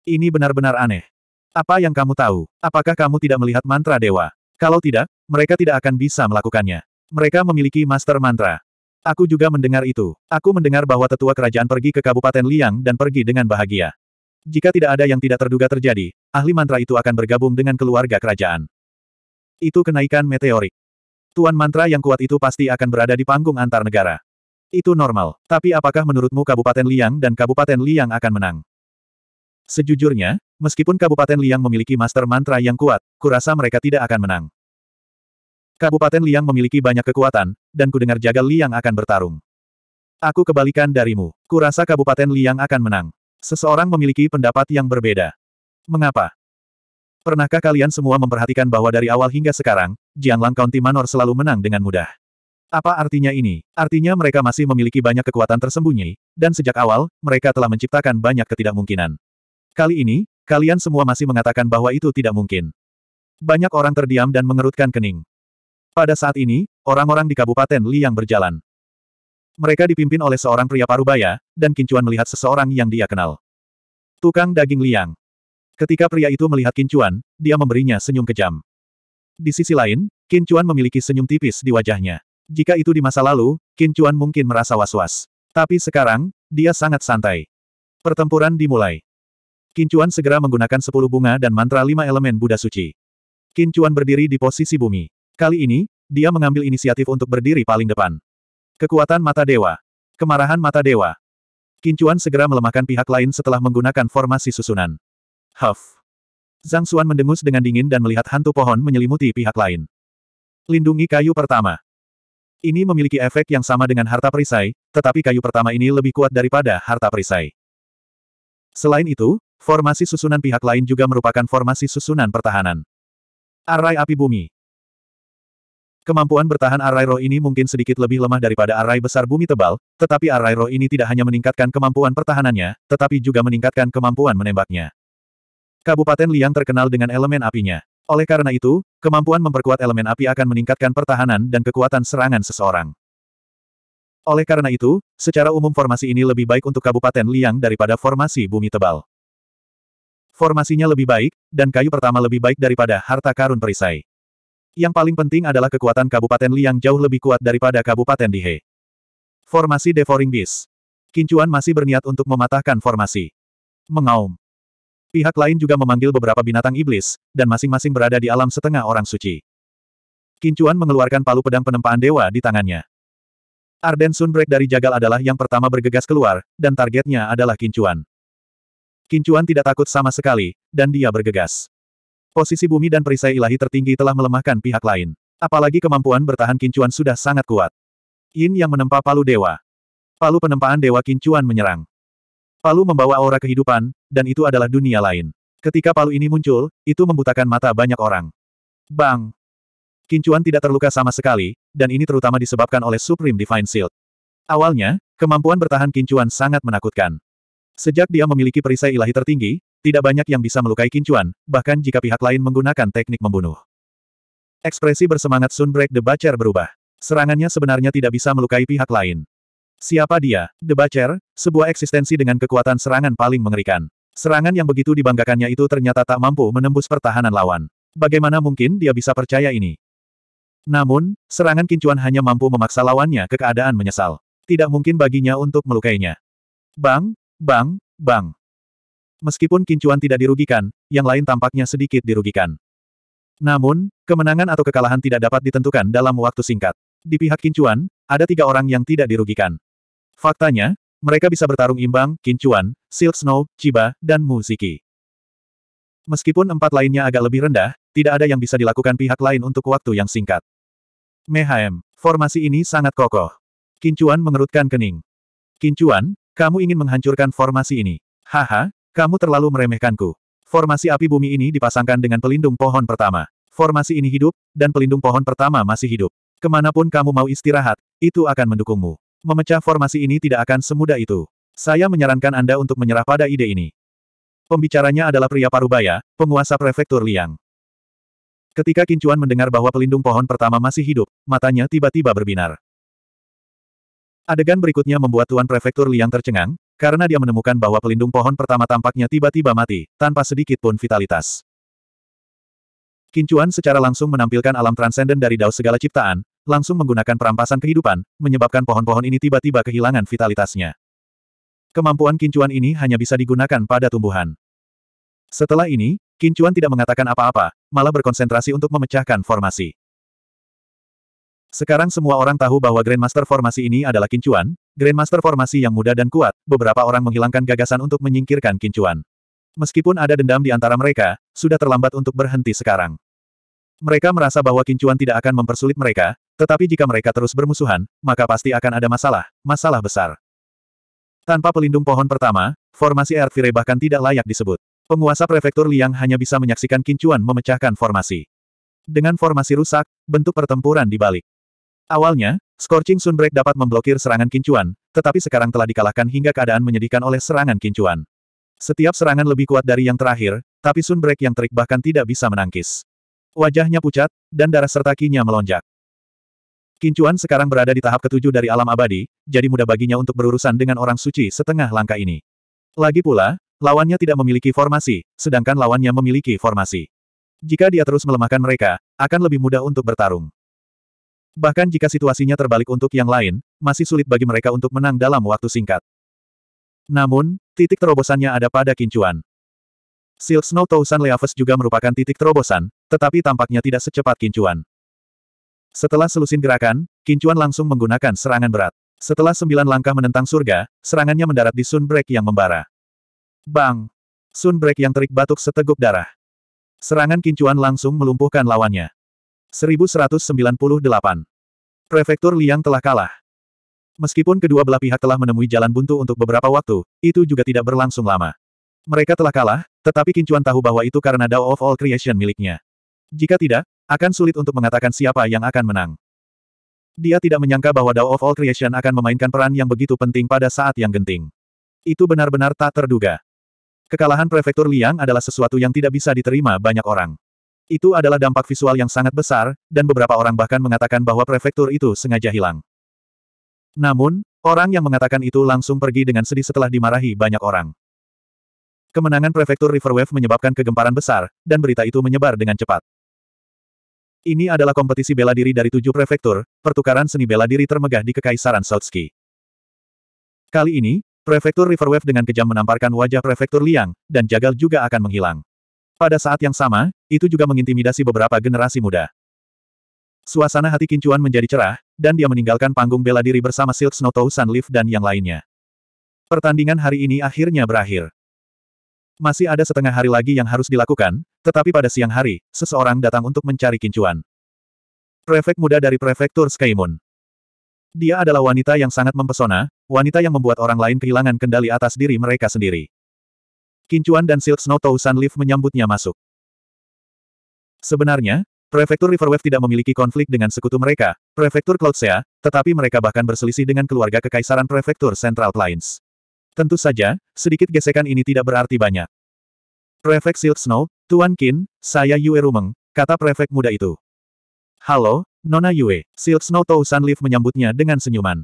Ini benar-benar aneh. Apa yang kamu tahu? Apakah kamu tidak melihat mantra dewa? Kalau tidak, mereka tidak akan bisa melakukannya. Mereka memiliki master mantra. Aku juga mendengar itu. Aku mendengar bahwa tetua kerajaan pergi ke Kabupaten Liang dan pergi dengan bahagia. Jika tidak ada yang tidak terduga terjadi, ahli mantra itu akan bergabung dengan keluarga kerajaan. Itu kenaikan meteorik. Tuan mantra yang kuat itu pasti akan berada di panggung antar negara. Itu normal. Tapi apakah menurutmu Kabupaten Liang dan Kabupaten Liang akan menang? Sejujurnya, meskipun Kabupaten Liang memiliki master mantra yang kuat, kurasa mereka tidak akan menang. Kabupaten Liang memiliki banyak kekuatan, dan kudengar Jaga Liang akan bertarung. Aku kebalikan darimu. Kurasa Kabupaten Liang akan menang. Seseorang memiliki pendapat yang berbeda. Mengapa? Pernahkah kalian semua memperhatikan bahwa dari awal hingga sekarang, Jiang Lang County Manor selalu menang dengan mudah? Apa artinya ini? Artinya mereka masih memiliki banyak kekuatan tersembunyi, dan sejak awal, mereka telah menciptakan banyak ketidakmungkinan. Kali ini, kalian semua masih mengatakan bahwa itu tidak mungkin. Banyak orang terdiam dan mengerutkan kening. Pada saat ini, orang-orang di Kabupaten Liang berjalan. Mereka dipimpin oleh seorang pria parubaya, dan Kincuan melihat seseorang yang dia kenal. Tukang daging Liang. Ketika pria itu melihat Kincuan, dia memberinya senyum kejam. Di sisi lain, Kincuan memiliki senyum tipis di wajahnya. Jika itu di masa lalu, Kincuan mungkin merasa was-was. Tapi sekarang, dia sangat santai. Pertempuran dimulai. Kincuan segera menggunakan sepuluh bunga dan mantra lima elemen Buddha suci. Kincuan berdiri di posisi bumi. Kali ini, dia mengambil inisiatif untuk berdiri paling depan. Kekuatan mata dewa. Kemarahan mata dewa. Kincuan segera melemahkan pihak lain setelah menggunakan formasi susunan. Huff. Zhang Xuan mendengus dengan dingin dan melihat hantu pohon menyelimuti pihak lain. Lindungi kayu pertama. Ini memiliki efek yang sama dengan harta perisai, tetapi kayu pertama ini lebih kuat daripada harta perisai. Selain itu, Formasi susunan pihak lain juga merupakan formasi susunan pertahanan. Arai api bumi. Kemampuan bertahan arai roh ini mungkin sedikit lebih lemah daripada arai besar bumi tebal, tetapi arai roh ini tidak hanya meningkatkan kemampuan pertahanannya, tetapi juga meningkatkan kemampuan menembaknya. Kabupaten Liang terkenal dengan elemen apinya. Oleh karena itu, kemampuan memperkuat elemen api akan meningkatkan pertahanan dan kekuatan serangan seseorang. Oleh karena itu, secara umum formasi ini lebih baik untuk Kabupaten Liang daripada formasi bumi tebal. Formasinya lebih baik, dan kayu pertama lebih baik daripada harta karun perisai. Yang paling penting adalah kekuatan Kabupaten Liang jauh lebih kuat daripada Kabupaten Dihe. Formasi Devouring Beast. Kincuan masih berniat untuk mematahkan formasi. Mengaum. Pihak lain juga memanggil beberapa binatang iblis, dan masing-masing berada di alam setengah orang suci. Kincuan mengeluarkan palu pedang penempaan dewa di tangannya. Arden Sunbreak dari Jagal adalah yang pertama bergegas keluar, dan targetnya adalah Kincuan. Kincuan tidak takut sama sekali, dan dia bergegas. Posisi bumi dan perisai ilahi tertinggi telah melemahkan pihak lain. Apalagi kemampuan bertahan Kincuan sudah sangat kuat. Yin yang menempa palu dewa. Palu penempaan dewa Kincuan menyerang. Palu membawa aura kehidupan, dan itu adalah dunia lain. Ketika palu ini muncul, itu membutakan mata banyak orang. Bang! Kincuan tidak terluka sama sekali, dan ini terutama disebabkan oleh Supreme Divine Shield. Awalnya, kemampuan bertahan Kincuan sangat menakutkan. Sejak dia memiliki perisai ilahi tertinggi, tidak banyak yang bisa melukai Kincuan, bahkan jika pihak lain menggunakan teknik membunuh. Ekspresi bersemangat Sunbreak the Butcher berubah. Serangannya sebenarnya tidak bisa melukai pihak lain. Siapa dia? The Butcher, sebuah eksistensi dengan kekuatan serangan paling mengerikan. Serangan yang begitu dibanggakannya itu ternyata tak mampu menembus pertahanan lawan. Bagaimana mungkin dia bisa percaya ini? Namun, serangan Kincuan hanya mampu memaksa lawannya ke keadaan menyesal. Tidak mungkin baginya untuk melukainya. Bang, Bang, bang. Meskipun Kincuan tidak dirugikan, yang lain tampaknya sedikit dirugikan. Namun, kemenangan atau kekalahan tidak dapat ditentukan dalam waktu singkat. Di pihak Kincuan, ada tiga orang yang tidak dirugikan. Faktanya, mereka bisa bertarung imbang, Kincuan, Silk Snow, Chiba, dan Muziki. Meskipun empat lainnya agak lebih rendah, tidak ada yang bisa dilakukan pihak lain untuk waktu yang singkat. Mehaem, formasi ini sangat kokoh. Kincuan mengerutkan kening. Kincuan, kamu ingin menghancurkan formasi ini. Haha, kamu terlalu meremehkanku. Formasi api bumi ini dipasangkan dengan pelindung pohon pertama. Formasi ini hidup, dan pelindung pohon pertama masih hidup. Kemanapun kamu mau istirahat, itu akan mendukungmu. Memecah formasi ini tidak akan semudah itu. Saya menyarankan Anda untuk menyerah pada ide ini. Pembicaranya adalah pria parubaya, penguasa prefektur Liang. Ketika Kincuan mendengar bahwa pelindung pohon pertama masih hidup, matanya tiba-tiba berbinar. Adegan berikutnya membuat Tuan Prefektur Liang tercengang, karena dia menemukan bahwa pelindung pohon pertama tampaknya tiba-tiba mati, tanpa sedikit pun vitalitas. Kincuan secara langsung menampilkan alam transenden dari dao segala ciptaan, langsung menggunakan perampasan kehidupan, menyebabkan pohon-pohon ini tiba-tiba kehilangan vitalitasnya. Kemampuan kincuan ini hanya bisa digunakan pada tumbuhan. Setelah ini, Kincuan tidak mengatakan apa-apa, malah berkonsentrasi untuk memecahkan formasi. Sekarang semua orang tahu bahwa Grandmaster formasi ini adalah kincuan, Grandmaster formasi yang muda dan kuat, beberapa orang menghilangkan gagasan untuk menyingkirkan kincuan. Meskipun ada dendam di antara mereka, sudah terlambat untuk berhenti sekarang. Mereka merasa bahwa kincuan tidak akan mempersulit mereka, tetapi jika mereka terus bermusuhan, maka pasti akan ada masalah, masalah besar. Tanpa pelindung pohon pertama, formasi Air bahkan tidak layak disebut. Penguasa prefektur Liang hanya bisa menyaksikan Kincuan memecahkan formasi. Dengan formasi rusak, bentuk pertempuran dibalik. Awalnya, Scorching Sunbreak dapat memblokir serangan kincuan, tetapi sekarang telah dikalahkan hingga keadaan menyedihkan oleh serangan kincuan. Setiap serangan lebih kuat dari yang terakhir, tapi Sunbreak yang terik bahkan tidak bisa menangkis. Wajahnya pucat, dan darah serta kinya melonjak. Kincuan sekarang berada di tahap ketujuh dari alam abadi, jadi mudah baginya untuk berurusan dengan orang suci setengah langkah ini. Lagi pula, lawannya tidak memiliki formasi, sedangkan lawannya memiliki formasi. Jika dia terus melemahkan mereka, akan lebih mudah untuk bertarung. Bahkan jika situasinya terbalik untuk yang lain, masih sulit bagi mereka untuk menang dalam waktu singkat. Namun, titik terobosannya ada pada Kincuan. Silk Snow Tousan Leaves juga merupakan titik terobosan, tetapi tampaknya tidak secepat Kincuan. Setelah selusin gerakan, Kincuan langsung menggunakan serangan berat. Setelah sembilan langkah menentang surga, serangannya mendarat di Sun Break yang membara. Bang! Sun Break yang terik batuk seteguk darah. Serangan Kincuan langsung melumpuhkan lawannya. 1198. Prefektur Liang telah kalah. Meskipun kedua belah pihak telah menemui jalan buntu untuk beberapa waktu, itu juga tidak berlangsung lama. Mereka telah kalah, tetapi Kincuan tahu bahwa itu karena Dao of All Creation miliknya. Jika tidak, akan sulit untuk mengatakan siapa yang akan menang. Dia tidak menyangka bahwa Dao of All Creation akan memainkan peran yang begitu penting pada saat yang genting. Itu benar-benar tak terduga. Kekalahan Prefektur Liang adalah sesuatu yang tidak bisa diterima banyak orang. Itu adalah dampak visual yang sangat besar, dan beberapa orang bahkan mengatakan bahwa prefektur itu sengaja hilang. Namun, orang yang mengatakan itu langsung pergi dengan sedih setelah dimarahi banyak orang. Kemenangan prefektur Riverwave menyebabkan kegemparan besar, dan berita itu menyebar dengan cepat. Ini adalah kompetisi bela diri dari tujuh prefektur, pertukaran seni bela diri termegah di Kekaisaran Southski. Kali ini, prefektur Riverwave dengan kejam menamparkan wajah prefektur Liang, dan Jagal juga akan menghilang. Pada saat yang sama, itu juga mengintimidasi beberapa generasi muda. Suasana hati Kincuan menjadi cerah, dan dia meninggalkan panggung bela diri bersama Silk Snow Sun Leaf dan yang lainnya. Pertandingan hari ini akhirnya berakhir. Masih ada setengah hari lagi yang harus dilakukan, tetapi pada siang hari, seseorang datang untuk mencari Kincuan. Prefek muda dari Prefektur Skymoon. Dia adalah wanita yang sangat mempesona, wanita yang membuat orang lain kehilangan kendali atas diri mereka sendiri. Kincuan dan Silk Snow Tousan Leaf menyambutnya masuk. Sebenarnya, Prefektur Riverwave tidak memiliki konflik dengan sekutu mereka, Prefektur Cloudsea, ya, tetapi mereka bahkan berselisih dengan keluarga kekaisaran Prefektur Central Plains. Tentu saja, sedikit gesekan ini tidak berarti banyak. Prefek Silk Snow, Tuan Qin, saya Yue Rumeng, kata prefek muda itu. Halo, Nona Yue, Silk Snow Tousan Leaf menyambutnya dengan senyuman.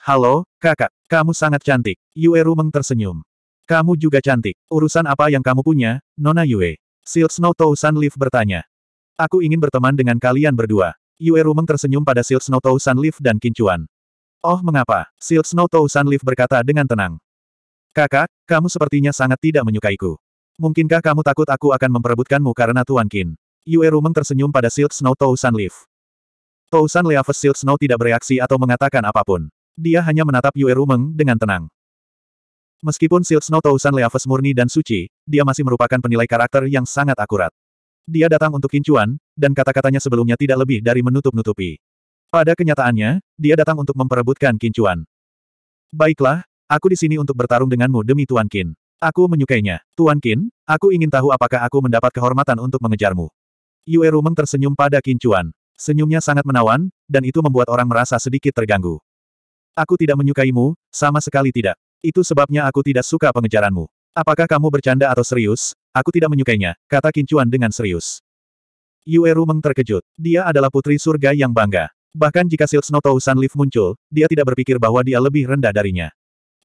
Halo, kakak, kamu sangat cantik, Yue Rumeng tersenyum. Kamu juga cantik. Urusan apa yang kamu punya, Nona Yue? Silk Snow Tou Leaf bertanya. Aku ingin berteman dengan kalian berdua. Yue Rumeng tersenyum pada Silk Snow Tou Leaf dan Kincuan. Oh mengapa? Silk Snow Tou Leaf berkata dengan tenang. Kakak, kamu sepertinya sangat tidak menyukaiku. Mungkinkah kamu takut aku akan memperebutkanmu karena Tuan Kin? Yue Rumeng tersenyum pada Silk Snow Tou Leaf. Tou Leaf Silk Snow tidak bereaksi atau mengatakan apapun. Dia hanya menatap Yue Rumeng dengan tenang. Meskipun Silt Snow Tousan Leaves murni dan suci, dia masih merupakan penilai karakter yang sangat akurat. Dia datang untuk kincuan, dan kata-katanya sebelumnya tidak lebih dari menutup-nutupi. Pada kenyataannya, dia datang untuk memperebutkan kincuan. Baiklah, aku di sini untuk bertarung denganmu demi Tuan Kin. Aku menyukainya. Tuan Kin, aku ingin tahu apakah aku mendapat kehormatan untuk mengejarmu. Yue Rumeng tersenyum pada kincuan. Senyumnya sangat menawan, dan itu membuat orang merasa sedikit terganggu. Aku tidak menyukaimu, sama sekali tidak. Itu sebabnya aku tidak suka pengejaranmu. Apakah kamu bercanda atau serius? Aku tidak menyukainya, kata Kincuan dengan serius. Yueru Meng terkejut. Dia adalah putri surga yang bangga. Bahkan jika Silt Snow Leaf muncul, dia tidak berpikir bahwa dia lebih rendah darinya.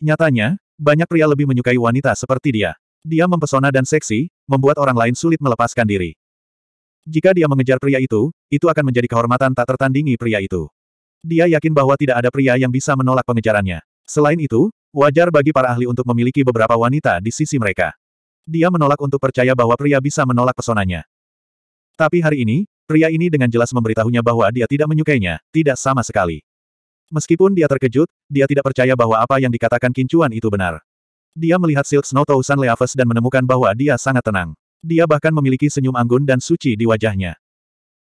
Nyatanya, banyak pria lebih menyukai wanita seperti dia. Dia mempesona dan seksi, membuat orang lain sulit melepaskan diri. Jika dia mengejar pria itu, itu akan menjadi kehormatan tak tertandingi pria itu. Dia yakin bahwa tidak ada pria yang bisa menolak pengejarannya. Selain itu, Wajar bagi para ahli untuk memiliki beberapa wanita di sisi mereka. Dia menolak untuk percaya bahwa pria bisa menolak pesonanya. Tapi hari ini, pria ini dengan jelas memberitahunya bahwa dia tidak menyukainya, tidak sama sekali. Meskipun dia terkejut, dia tidak percaya bahwa apa yang dikatakan Kincuan itu benar. Dia melihat Silk Snow Tousan Leaves dan menemukan bahwa dia sangat tenang. Dia bahkan memiliki senyum anggun dan suci di wajahnya.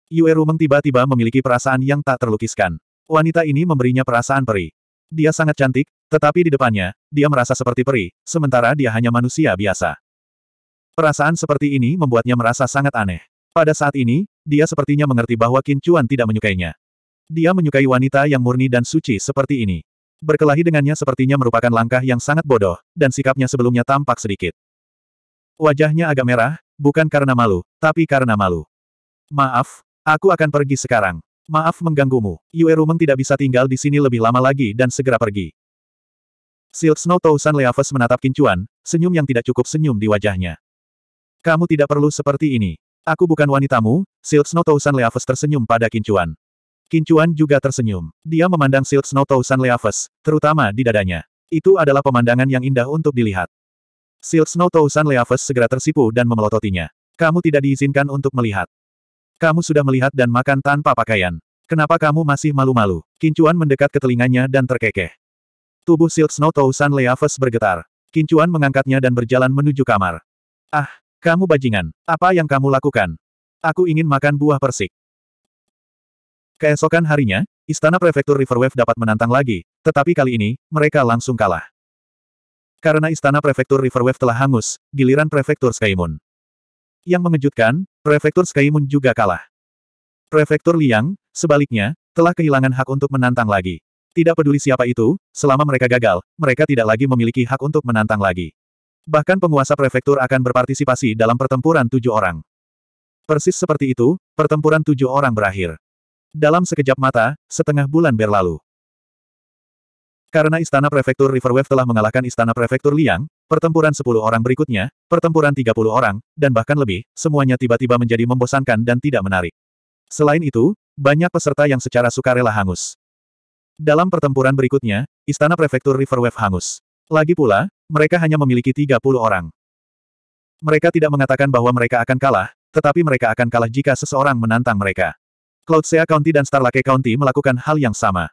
Yue Rumeng tiba-tiba memiliki perasaan yang tak terlukiskan. Wanita ini memberinya perasaan perih. Dia sangat cantik, tetapi di depannya, dia merasa seperti peri, sementara dia hanya manusia biasa. Perasaan seperti ini membuatnya merasa sangat aneh. Pada saat ini, dia sepertinya mengerti bahwa Qin Chuan tidak menyukainya. Dia menyukai wanita yang murni dan suci seperti ini. Berkelahi dengannya sepertinya merupakan langkah yang sangat bodoh, dan sikapnya sebelumnya tampak sedikit. Wajahnya agak merah, bukan karena malu, tapi karena malu. Maaf, aku akan pergi sekarang. Maaf mengganggumu. Yue Rumeng tidak bisa tinggal di sini lebih lama lagi dan segera pergi. Silt Snow Tousan Leaves menatap Kincuan, senyum yang tidak cukup senyum di wajahnya. Kamu tidak perlu seperti ini. Aku bukan wanitamu, Silt Snow Tousan Leaves tersenyum pada Kincuan. Kincuan juga tersenyum. Dia memandang Silt Snow Tousan Leaves, terutama di dadanya. Itu adalah pemandangan yang indah untuk dilihat. Silt Snow Tousan Leaves segera tersipu dan memelototinya. Kamu tidak diizinkan untuk melihat. Kamu sudah melihat dan makan tanpa pakaian. Kenapa kamu masih malu-malu? Kincuan mendekat ke telinganya dan terkekeh. Tubuh Silk Snow Tousan Leaves bergetar. Kincuan mengangkatnya dan berjalan menuju kamar. Ah, kamu bajingan. Apa yang kamu lakukan? Aku ingin makan buah persik. Keesokan harinya, istana prefektur Riverwave dapat menantang lagi, tetapi kali ini, mereka langsung kalah. Karena istana prefektur Riverwave telah hangus, giliran prefektur Skymoon. Yang mengejutkan, prefektur Skymoon juga kalah. Prefektur Liang, sebaliknya, telah kehilangan hak untuk menantang lagi. Tidak peduli siapa itu, selama mereka gagal, mereka tidak lagi memiliki hak untuk menantang lagi. Bahkan penguasa prefektur akan berpartisipasi dalam pertempuran tujuh orang. Persis seperti itu, pertempuran tujuh orang berakhir. Dalam sekejap mata, setengah bulan berlalu. Karena istana prefektur Riverwave telah mengalahkan istana prefektur Liang, pertempuran sepuluh orang berikutnya, pertempuran tiga puluh orang, dan bahkan lebih, semuanya tiba-tiba menjadi membosankan dan tidak menarik. Selain itu, banyak peserta yang secara sukarela hangus. Dalam pertempuran berikutnya, istana prefektur Riverwave hangus. Lagi pula, mereka hanya memiliki 30 orang. Mereka tidak mengatakan bahwa mereka akan kalah, tetapi mereka akan kalah jika seseorang menantang mereka. Cloud Sea County dan Starlake County melakukan hal yang sama.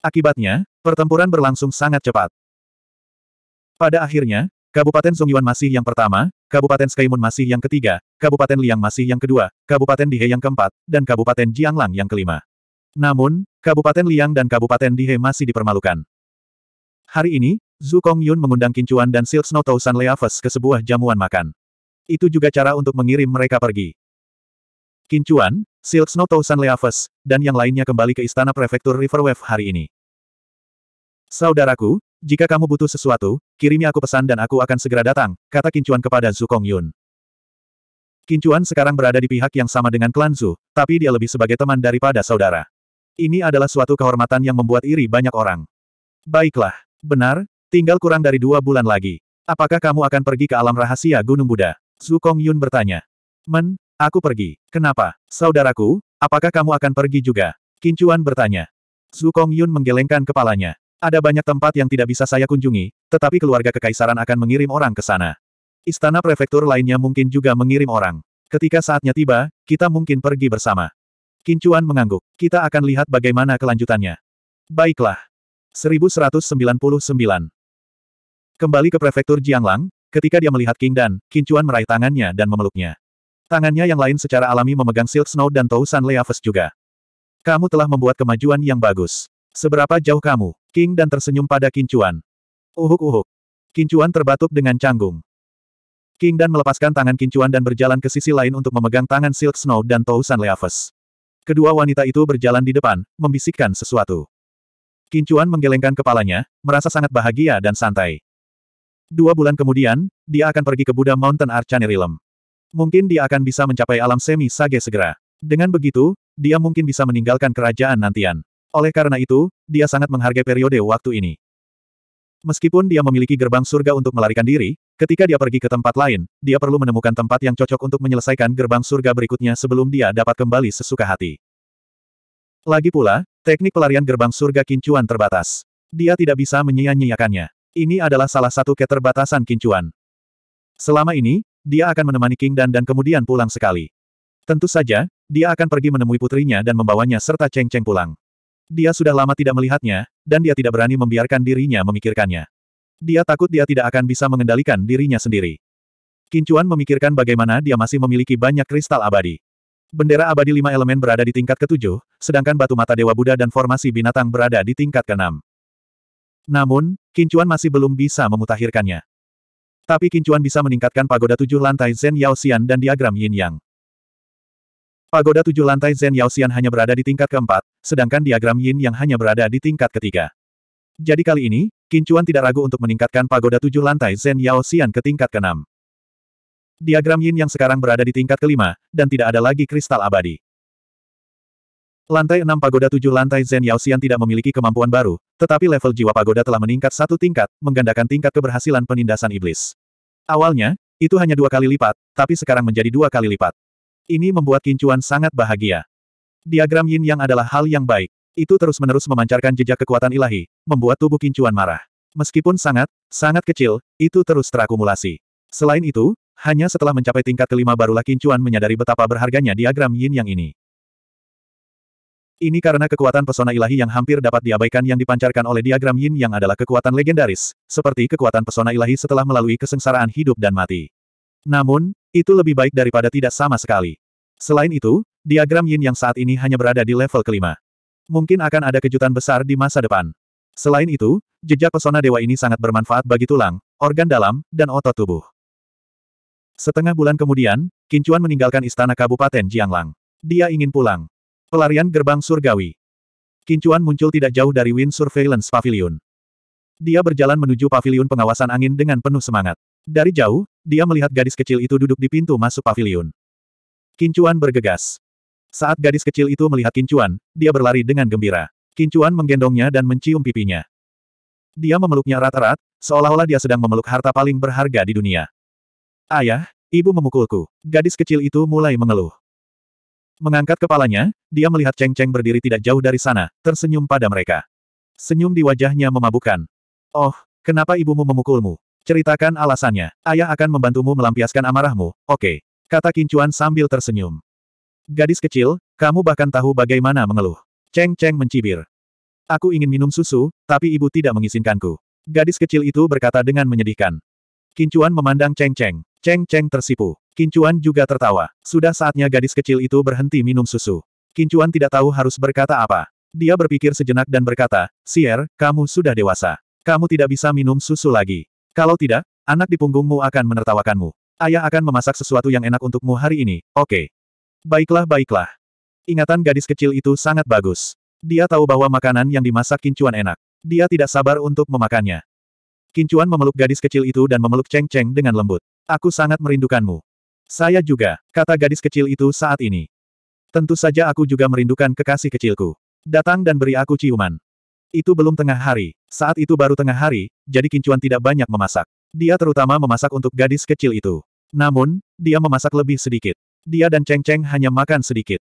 Akibatnya, pertempuran berlangsung sangat cepat. Pada akhirnya, Kabupaten Songyuan masih yang pertama, Kabupaten Skymoon masih yang ketiga, Kabupaten Liang masih yang kedua, Kabupaten Dihe yang keempat, dan Kabupaten Jianglang yang kelima. Namun, Kabupaten Liang dan Kabupaten Dihe masih dipermalukan. Hari ini, Zhu Kong Yun mengundang Kincuan dan Silk Snow Tausan Leaves ke sebuah jamuan makan. Itu juga cara untuk mengirim mereka pergi. Kincuan, Silk Snow Tausan Leaves, dan yang lainnya kembali ke Istana Prefektur Riverwave hari ini. Saudaraku, jika kamu butuh sesuatu, kirimi aku pesan dan aku akan segera datang, kata Kincuan kepada Zhu Kong Yun. Kincuan sekarang berada di pihak yang sama dengan klan Zhu, tapi dia lebih sebagai teman daripada saudara. Ini adalah suatu kehormatan yang membuat iri banyak orang. Baiklah, benar, tinggal kurang dari dua bulan lagi. Apakah kamu akan pergi ke alam rahasia Gunung Buddha? Zhu Kong Yun bertanya. Men, aku pergi. Kenapa? Saudaraku, apakah kamu akan pergi juga? Kincuan bertanya. Zhu Kong Yun menggelengkan kepalanya. Ada banyak tempat yang tidak bisa saya kunjungi, tetapi keluarga kekaisaran akan mengirim orang ke sana. Istana prefektur lainnya mungkin juga mengirim orang. Ketika saatnya tiba, kita mungkin pergi bersama. Kincuan mengangguk. Kita akan lihat bagaimana kelanjutannya. Baiklah. 1199. Kembali ke prefektur Jianglang, ketika dia melihat King Dan, Kincuan meraih tangannya dan memeluknya. Tangannya yang lain secara alami memegang Silk Snow dan Tousan Leaves juga. Kamu telah membuat kemajuan yang bagus. Seberapa jauh kamu? King Dan tersenyum pada Kincuan. Uhuk-uhuk. Kincuan terbatuk dengan canggung. King Dan melepaskan tangan Kincuan dan berjalan ke sisi lain untuk memegang tangan Silk Snow dan Tousan Leaves. Kedua wanita itu berjalan di depan, membisikkan sesuatu. Kincuan menggelengkan kepalanya, merasa sangat bahagia dan santai. Dua bulan kemudian, dia akan pergi ke Buddha Mountain Archanerilem. Mungkin dia akan bisa mencapai alam semi sage segera. Dengan begitu, dia mungkin bisa meninggalkan kerajaan nantian. Oleh karena itu, dia sangat menghargai periode waktu ini. Meskipun dia memiliki gerbang surga untuk melarikan diri, Ketika dia pergi ke tempat lain, dia perlu menemukan tempat yang cocok untuk menyelesaikan gerbang surga berikutnya sebelum dia dapat kembali sesuka hati. Lagi pula, teknik pelarian gerbang surga kincuan terbatas. Dia tidak bisa menyia-nyiakannya. Ini adalah salah satu keterbatasan kincuan. Selama ini, dia akan menemani King Dan dan kemudian pulang sekali. Tentu saja, dia akan pergi menemui putrinya dan membawanya serta Cheng Cheng pulang. Dia sudah lama tidak melihatnya, dan dia tidak berani membiarkan dirinya memikirkannya. Dia takut dia tidak akan bisa mengendalikan dirinya sendiri. Kincuan memikirkan bagaimana dia masih memiliki banyak kristal abadi. Bendera abadi lima elemen berada di tingkat ketujuh, sedangkan batu mata Dewa Buddha dan formasi binatang berada di tingkat keenam. Namun, Kincuan masih belum bisa memutakhirkannya. Tapi Kincuan bisa meningkatkan pagoda tujuh lantai Zen Yao Xian dan diagram Yin Yang. Pagoda tujuh lantai Zen Yao Xian hanya berada di tingkat keempat, sedangkan diagram Yin Yang hanya berada di tingkat ketiga. Jadi kali ini, Kincuan tidak ragu untuk meningkatkan pagoda tujuh lantai Zen Yao Xian ke tingkat keenam. Diagram yin yang sekarang berada di tingkat kelima, dan tidak ada lagi kristal abadi. Lantai enam pagoda tujuh lantai Zen Yao Xian tidak memiliki kemampuan baru, tetapi level jiwa pagoda telah meningkat satu tingkat, menggandakan tingkat keberhasilan penindasan iblis. Awalnya, itu hanya dua kali lipat, tapi sekarang menjadi dua kali lipat. Ini membuat Kincuan sangat bahagia. Diagram yin yang adalah hal yang baik. Itu terus-menerus memancarkan jejak kekuatan ilahi, membuat tubuh kincuan marah. Meskipun sangat, sangat kecil, itu terus terakumulasi. Selain itu, hanya setelah mencapai tingkat kelima barulah kincuan menyadari betapa berharganya diagram yin yang ini. Ini karena kekuatan pesona ilahi yang hampir dapat diabaikan yang dipancarkan oleh diagram yin yang adalah kekuatan legendaris, seperti kekuatan pesona ilahi setelah melalui kesengsaraan hidup dan mati. Namun, itu lebih baik daripada tidak sama sekali. Selain itu, diagram yin yang saat ini hanya berada di level kelima. Mungkin akan ada kejutan besar di masa depan. Selain itu, jejak pesona dewa ini sangat bermanfaat bagi tulang, organ dalam, dan otot tubuh. Setengah bulan kemudian, Kincuan meninggalkan istana Kabupaten Jianglang. Dia ingin pulang. Pelarian gerbang surgawi. Kincuan muncul tidak jauh dari Wind Surveillance Pavilion. Dia berjalan menuju pavilion pengawasan angin dengan penuh semangat. Dari jauh, dia melihat gadis kecil itu duduk di pintu masuk pavilion. Kincuan bergegas. Saat gadis kecil itu melihat Kincuan, dia berlari dengan gembira. Kincuan menggendongnya dan mencium pipinya. Dia memeluknya rata-rat, seolah-olah dia sedang memeluk harta paling berharga di dunia. Ayah, ibu memukulku. Gadis kecil itu mulai mengeluh. Mengangkat kepalanya, dia melihat Cheng Cheng berdiri tidak jauh dari sana, tersenyum pada mereka. Senyum di wajahnya memabukkan. Oh, kenapa ibumu memukulmu? Ceritakan alasannya. Ayah akan membantumu melampiaskan amarahmu, oke. Okay. Kata Kincuan sambil tersenyum. Gadis kecil, kamu bahkan tahu bagaimana mengeluh. Cheng Cheng mencibir. Aku ingin minum susu, tapi ibu tidak mengizinkanku. Gadis kecil itu berkata dengan menyedihkan. Kincuan memandang Cheng Cheng. Cheng Cheng tersipu. Kincuan juga tertawa. Sudah saatnya gadis kecil itu berhenti minum susu. Kincuan tidak tahu harus berkata apa. Dia berpikir sejenak dan berkata, Sier, kamu sudah dewasa. Kamu tidak bisa minum susu lagi. Kalau tidak, anak di punggungmu akan menertawakanmu. Ayah akan memasak sesuatu yang enak untukmu hari ini, oke. Okay. Baiklah baiklah. Ingatan gadis kecil itu sangat bagus. Dia tahu bahwa makanan yang dimasak kincuan enak. Dia tidak sabar untuk memakannya. Kincuan memeluk gadis kecil itu dan memeluk Cheng Cheng dengan lembut. Aku sangat merindukanmu. Saya juga, kata gadis kecil itu saat ini. Tentu saja aku juga merindukan kekasih kecilku. Datang dan beri aku ciuman. Itu belum tengah hari. Saat itu baru tengah hari, jadi kincuan tidak banyak memasak. Dia terutama memasak untuk gadis kecil itu. Namun, dia memasak lebih sedikit dia dan Cheng Cheng hanya makan sedikit.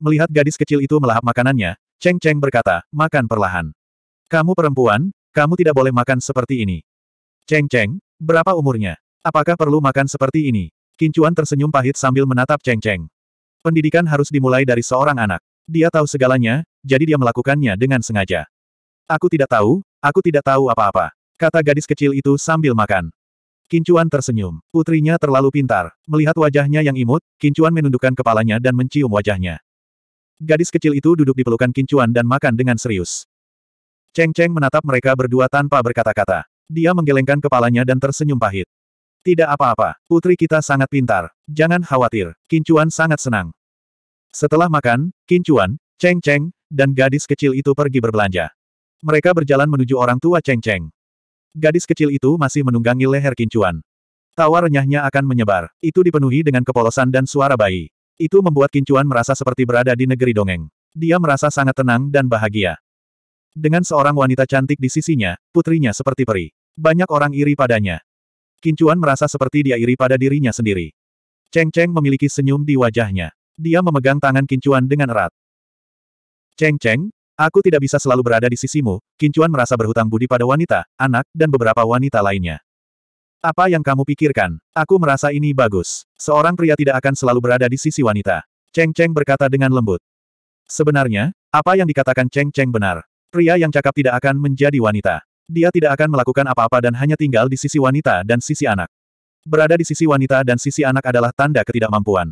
Melihat gadis kecil itu melahap makanannya, Cheng Cheng berkata, makan perlahan. Kamu perempuan, kamu tidak boleh makan seperti ini. Cheng Cheng, berapa umurnya? Apakah perlu makan seperti ini? Kincuan tersenyum pahit sambil menatap Cheng Cheng. Pendidikan harus dimulai dari seorang anak. Dia tahu segalanya, jadi dia melakukannya dengan sengaja. Aku tidak tahu, aku tidak tahu apa-apa. Kata gadis kecil itu sambil makan. Kincuan tersenyum. Putrinya terlalu pintar. Melihat wajahnya yang imut, Kincuan menundukkan kepalanya dan mencium wajahnya. Gadis kecil itu duduk di pelukan Kincuan dan makan dengan serius. Cheng Cheng menatap mereka berdua tanpa berkata-kata. Dia menggelengkan kepalanya dan tersenyum pahit. Tidak apa-apa, putri kita sangat pintar. Jangan khawatir, Kincuan sangat senang. Setelah makan, Kincuan, Cheng Cheng, dan gadis kecil itu pergi berbelanja. Mereka berjalan menuju orang tua Cheng Cheng. Gadis kecil itu masih menunggangi leher Kincuan. Tawa renyahnya akan menyebar. Itu dipenuhi dengan kepolosan dan suara bayi. Itu membuat Kincuan merasa seperti berada di negeri dongeng. Dia merasa sangat tenang dan bahagia. Dengan seorang wanita cantik di sisinya, putrinya seperti peri. Banyak orang iri padanya. Kincuan merasa seperti dia iri pada dirinya sendiri. Cheng Cheng memiliki senyum di wajahnya. Dia memegang tangan Kincuan dengan erat. Cheng Cheng, Aku tidak bisa selalu berada di sisimu, Kincuan merasa berhutang budi pada wanita, anak, dan beberapa wanita lainnya. Apa yang kamu pikirkan? Aku merasa ini bagus. Seorang pria tidak akan selalu berada di sisi wanita. Cheng Cheng berkata dengan lembut. Sebenarnya, apa yang dikatakan Cheng Cheng benar. Pria yang cakap tidak akan menjadi wanita. Dia tidak akan melakukan apa-apa dan hanya tinggal di sisi wanita dan sisi anak. Berada di sisi wanita dan sisi anak adalah tanda ketidakmampuan.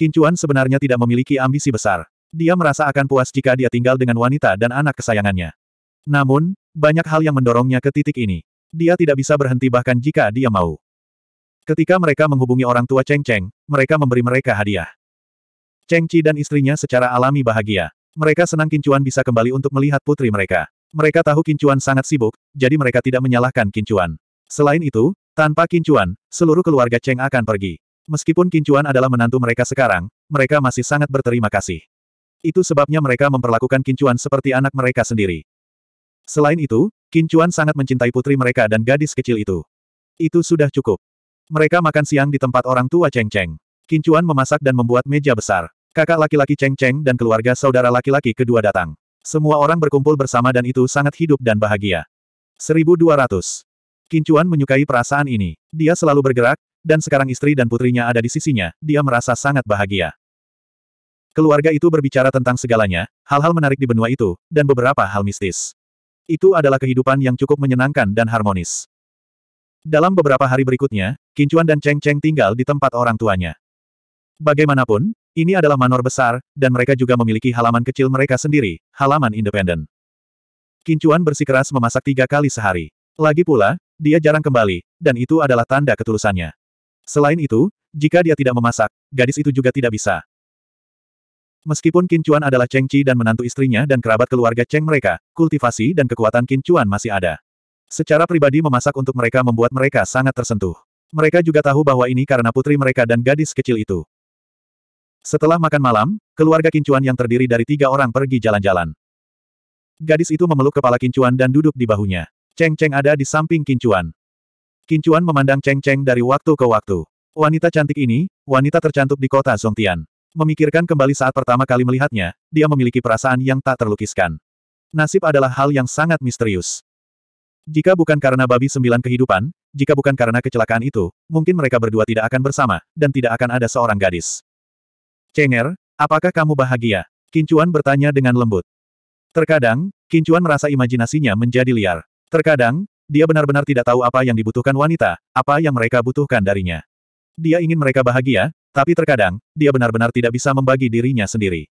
Kincuan sebenarnya tidak memiliki ambisi besar. Dia merasa akan puas jika dia tinggal dengan wanita dan anak kesayangannya. Namun, banyak hal yang mendorongnya ke titik ini. Dia tidak bisa berhenti bahkan jika dia mau. Ketika mereka menghubungi orang tua Cheng Cheng, mereka memberi mereka hadiah. Cheng Chi dan istrinya secara alami bahagia. Mereka senang Kincuan bisa kembali untuk melihat putri mereka. Mereka tahu Kincuan sangat sibuk, jadi mereka tidak menyalahkan Kincuan. Selain itu, tanpa Kincuan, seluruh keluarga Cheng akan pergi. Meskipun Kincuan adalah menantu mereka sekarang, mereka masih sangat berterima kasih. Itu sebabnya mereka memperlakukan Kincuan seperti anak mereka sendiri. Selain itu, Kincuan sangat mencintai putri mereka dan gadis kecil itu. Itu sudah cukup. Mereka makan siang di tempat orang tua Cheng Cheng. Kincuan memasak dan membuat meja besar. Kakak laki-laki Cheng Cheng dan keluarga saudara laki-laki kedua datang. Semua orang berkumpul bersama dan itu sangat hidup dan bahagia. 1200. Kincuan menyukai perasaan ini. Dia selalu bergerak, dan sekarang istri dan putrinya ada di sisinya, dia merasa sangat bahagia. Keluarga itu berbicara tentang segalanya, hal-hal menarik di benua itu, dan beberapa hal mistis. Itu adalah kehidupan yang cukup menyenangkan dan harmonis. Dalam beberapa hari berikutnya, Kincuan dan Cheng Cheng tinggal di tempat orang tuanya. Bagaimanapun, ini adalah manor besar, dan mereka juga memiliki halaman kecil mereka sendiri, halaman independen. Kincuan bersikeras memasak tiga kali sehari. Lagi pula, dia jarang kembali, dan itu adalah tanda ketulusannya. Selain itu, jika dia tidak memasak, gadis itu juga tidak bisa. Meskipun Qin Chuan adalah Cheng Chi dan menantu istrinya dan kerabat keluarga Cheng mereka, kultivasi dan kekuatan Qin Chuan masih ada. Secara pribadi memasak untuk mereka membuat mereka sangat tersentuh. Mereka juga tahu bahwa ini karena putri mereka dan gadis kecil itu. Setelah makan malam, keluarga Qin Chuan yang terdiri dari tiga orang pergi jalan-jalan. Gadis itu memeluk kepala Qin Chuan dan duduk di bahunya. Cheng Cheng ada di samping Qin Chuan. Qin Chuan memandang Cheng Cheng dari waktu ke waktu. Wanita cantik ini, wanita tercantik di kota Songtian. Memikirkan kembali saat pertama kali melihatnya, dia memiliki perasaan yang tak terlukiskan. Nasib adalah hal yang sangat misterius. Jika bukan karena babi sembilan kehidupan, jika bukan karena kecelakaan itu, mungkin mereka berdua tidak akan bersama, dan tidak akan ada seorang gadis. Cenger, apakah kamu bahagia? Kincuan bertanya dengan lembut. Terkadang, Kincuan merasa imajinasinya menjadi liar. Terkadang, dia benar-benar tidak tahu apa yang dibutuhkan wanita, apa yang mereka butuhkan darinya. Dia ingin mereka bahagia, tapi terkadang, dia benar-benar tidak bisa membagi dirinya sendiri.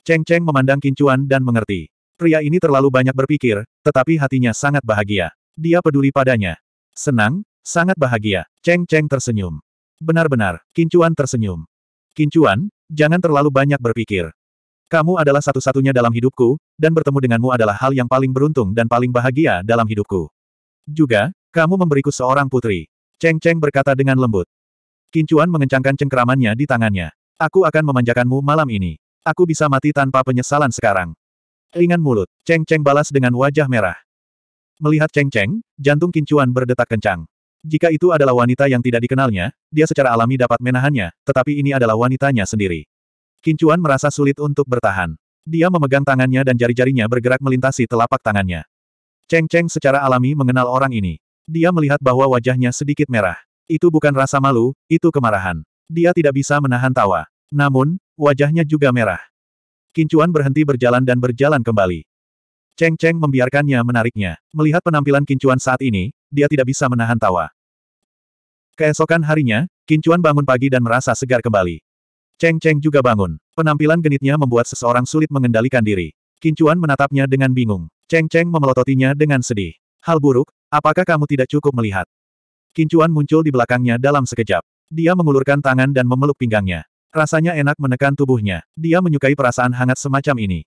Cheng Cheng memandang Kincuan dan mengerti. Pria ini terlalu banyak berpikir, tetapi hatinya sangat bahagia. Dia peduli padanya. Senang, sangat bahagia. Cheng Cheng tersenyum. Benar-benar, Kincuan tersenyum. Kincuan, jangan terlalu banyak berpikir. Kamu adalah satu-satunya dalam hidupku, dan bertemu denganmu adalah hal yang paling beruntung dan paling bahagia dalam hidupku. Juga, kamu memberiku seorang putri. Cheng Cheng berkata dengan lembut. Kincuan mengencangkan cengkeramannya di tangannya. Aku akan memanjakanmu malam ini. Aku bisa mati tanpa penyesalan sekarang. Ringan mulut, Cheng Cheng balas dengan wajah merah. Melihat Cheng Cheng, jantung Kincuan berdetak kencang. Jika itu adalah wanita yang tidak dikenalnya, dia secara alami dapat menahannya, tetapi ini adalah wanitanya sendiri. Kincuan merasa sulit untuk bertahan. Dia memegang tangannya dan jari-jarinya bergerak melintasi telapak tangannya. Cheng Cheng secara alami mengenal orang ini. Dia melihat bahwa wajahnya sedikit merah. Itu bukan rasa malu, itu kemarahan. Dia tidak bisa menahan tawa. Namun, wajahnya juga merah. Kincuan berhenti berjalan dan berjalan kembali. Cheng Cheng membiarkannya menariknya. Melihat penampilan Kincuan saat ini, dia tidak bisa menahan tawa. Keesokan harinya, Kincuan bangun pagi dan merasa segar kembali. Cheng Cheng juga bangun. Penampilan genitnya membuat seseorang sulit mengendalikan diri. Kincuan menatapnya dengan bingung. Cheng Cheng memelototinya dengan sedih. Hal buruk, apakah kamu tidak cukup melihat? Kincuan muncul di belakangnya dalam sekejap. Dia mengulurkan tangan dan memeluk pinggangnya. Rasanya enak menekan tubuhnya. Dia menyukai perasaan hangat semacam ini.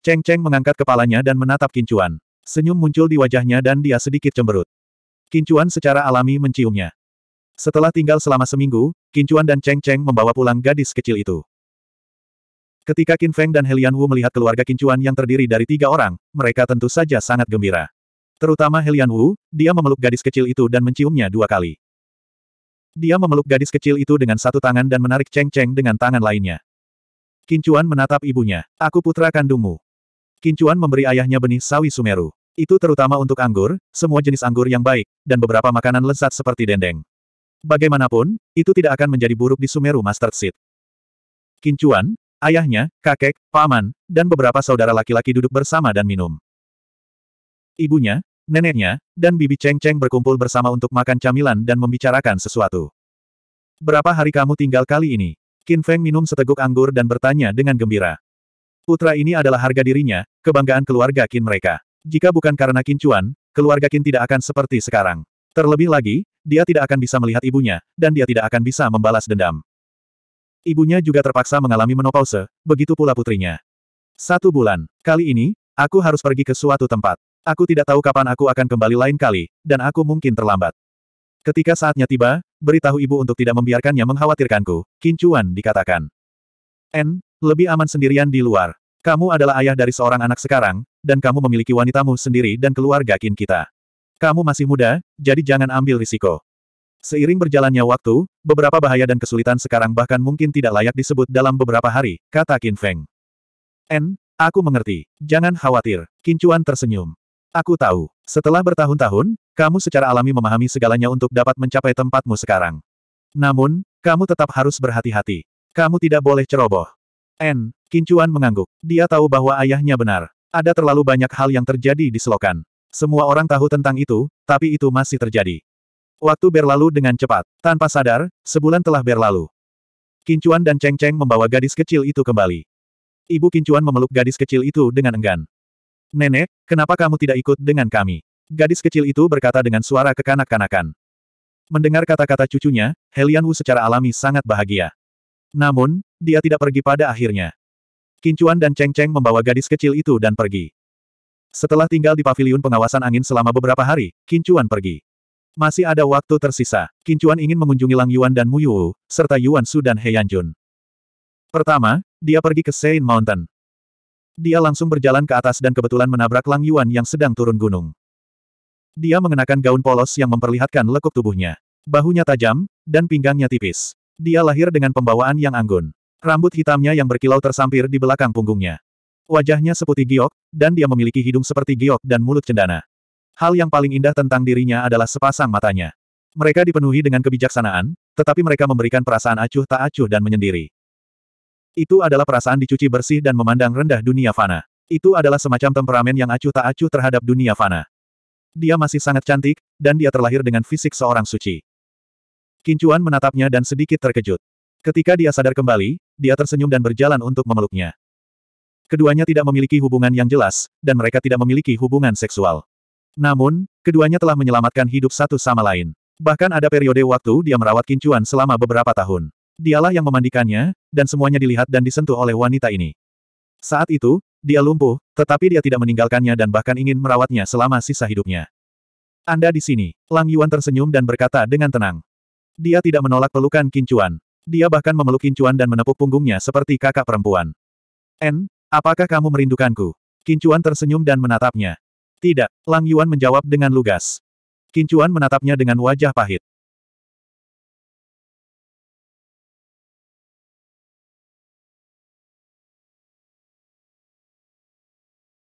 Cheng Cheng mengangkat kepalanya dan menatap Kincuan. Senyum muncul di wajahnya dan dia sedikit cemberut. Kincuan secara alami menciumnya. Setelah tinggal selama seminggu, Kincuan dan Cheng Cheng membawa pulang gadis kecil itu. Ketika Qin Feng dan Helian Wu melihat keluarga Kincuan yang terdiri dari tiga orang, mereka tentu saja sangat gembira. Terutama Helian Wu, dia memeluk gadis kecil itu dan menciumnya dua kali. Dia memeluk gadis kecil itu dengan satu tangan dan menarik Cheng Cheng dengan tangan lainnya. Kincuan menatap ibunya. Aku putra kandungmu. Kincuan memberi ayahnya benih sawi Sumeru. Itu terutama untuk anggur, semua jenis anggur yang baik, dan beberapa makanan lezat seperti dendeng. Bagaimanapun, itu tidak akan menjadi buruk di Sumeru Master Seed. Kincuan, ayahnya, kakek, paman, dan beberapa saudara laki-laki duduk bersama dan minum. Ibunya, neneknya, dan bibi Cheng Cheng berkumpul bersama untuk makan camilan dan membicarakan sesuatu. Berapa hari kamu tinggal kali ini? Qin Feng minum seteguk anggur dan bertanya dengan gembira. Putra ini adalah harga dirinya, kebanggaan keluarga Qin mereka. Jika bukan karena Qin Chuan, keluarga Qin tidak akan seperti sekarang. Terlebih lagi, dia tidak akan bisa melihat ibunya, dan dia tidak akan bisa membalas dendam. Ibunya juga terpaksa mengalami menopause, begitu pula putrinya. Satu bulan, kali ini, aku harus pergi ke suatu tempat. Aku tidak tahu kapan aku akan kembali lain kali, dan aku mungkin terlambat. Ketika saatnya tiba, beritahu ibu untuk tidak membiarkannya mengkhawatirkanku, Kincuan dikatakan. N, lebih aman sendirian di luar. Kamu adalah ayah dari seorang anak sekarang, dan kamu memiliki wanitamu sendiri dan keluarga kin kita. Kamu masih muda, jadi jangan ambil risiko. Seiring berjalannya waktu, beberapa bahaya dan kesulitan sekarang bahkan mungkin tidak layak disebut dalam beberapa hari, kata Kin Feng. N, aku mengerti. Jangan khawatir. Kincuan tersenyum. Aku tahu, setelah bertahun-tahun, kamu secara alami memahami segalanya untuk dapat mencapai tempatmu sekarang. Namun, kamu tetap harus berhati-hati. Kamu tidak boleh ceroboh. N. Kincuan mengangguk. Dia tahu bahwa ayahnya benar. Ada terlalu banyak hal yang terjadi di selokan. Semua orang tahu tentang itu, tapi itu masih terjadi. Waktu berlalu dengan cepat. Tanpa sadar, sebulan telah berlalu. Kincuan dan Cheng Cheng membawa gadis kecil itu kembali. Ibu Kincuan memeluk gadis kecil itu dengan enggan. Nenek, kenapa kamu tidak ikut dengan kami? Gadis kecil itu berkata dengan suara kekanak-kanakan. Mendengar kata-kata cucunya, Helian Wu secara alami sangat bahagia. Namun, dia tidak pergi pada akhirnya. Kincuan dan Cheng Cheng membawa gadis kecil itu dan pergi. Setelah tinggal di paviliun pengawasan angin selama beberapa hari, Kincuan pergi. Masih ada waktu tersisa. Kincuan ingin mengunjungi Lang Yuan dan Mu Yu, serta Yuan Su dan He Jun. Pertama, dia pergi ke Sein Mountain. Dia langsung berjalan ke atas dan kebetulan menabrak Lang Yuan yang sedang turun gunung. Dia mengenakan gaun polos yang memperlihatkan lekuk tubuhnya. Bahunya tajam, dan pinggangnya tipis. Dia lahir dengan pembawaan yang anggun. Rambut hitamnya yang berkilau tersampir di belakang punggungnya. Wajahnya seputih giok, dan dia memiliki hidung seperti giok dan mulut cendana. Hal yang paling indah tentang dirinya adalah sepasang matanya. Mereka dipenuhi dengan kebijaksanaan, tetapi mereka memberikan perasaan acuh tak acuh dan menyendiri. Itu adalah perasaan dicuci bersih dan memandang rendah dunia fana. Itu adalah semacam temperamen yang acuh tak acuh terhadap dunia fana. Dia masih sangat cantik, dan dia terlahir dengan fisik seorang suci. Kincuan menatapnya dan sedikit terkejut. Ketika dia sadar kembali, dia tersenyum dan berjalan untuk memeluknya. Keduanya tidak memiliki hubungan yang jelas, dan mereka tidak memiliki hubungan seksual. Namun, keduanya telah menyelamatkan hidup satu sama lain. Bahkan ada periode waktu dia merawat Kincuan selama beberapa tahun. Dialah yang memandikannya, dan semuanya dilihat dan disentuh oleh wanita ini. Saat itu, dia lumpuh, tetapi dia tidak meninggalkannya dan bahkan ingin merawatnya selama sisa hidupnya. Anda di sini, Lang Yuan tersenyum dan berkata dengan tenang. Dia tidak menolak pelukan Kincuan. Dia bahkan memeluk Kincuan dan menepuk punggungnya seperti kakak perempuan. En, apakah kamu merindukanku? Kincuan tersenyum dan menatapnya. Tidak, Lang Yuan menjawab dengan lugas. Kincuan menatapnya dengan wajah pahit.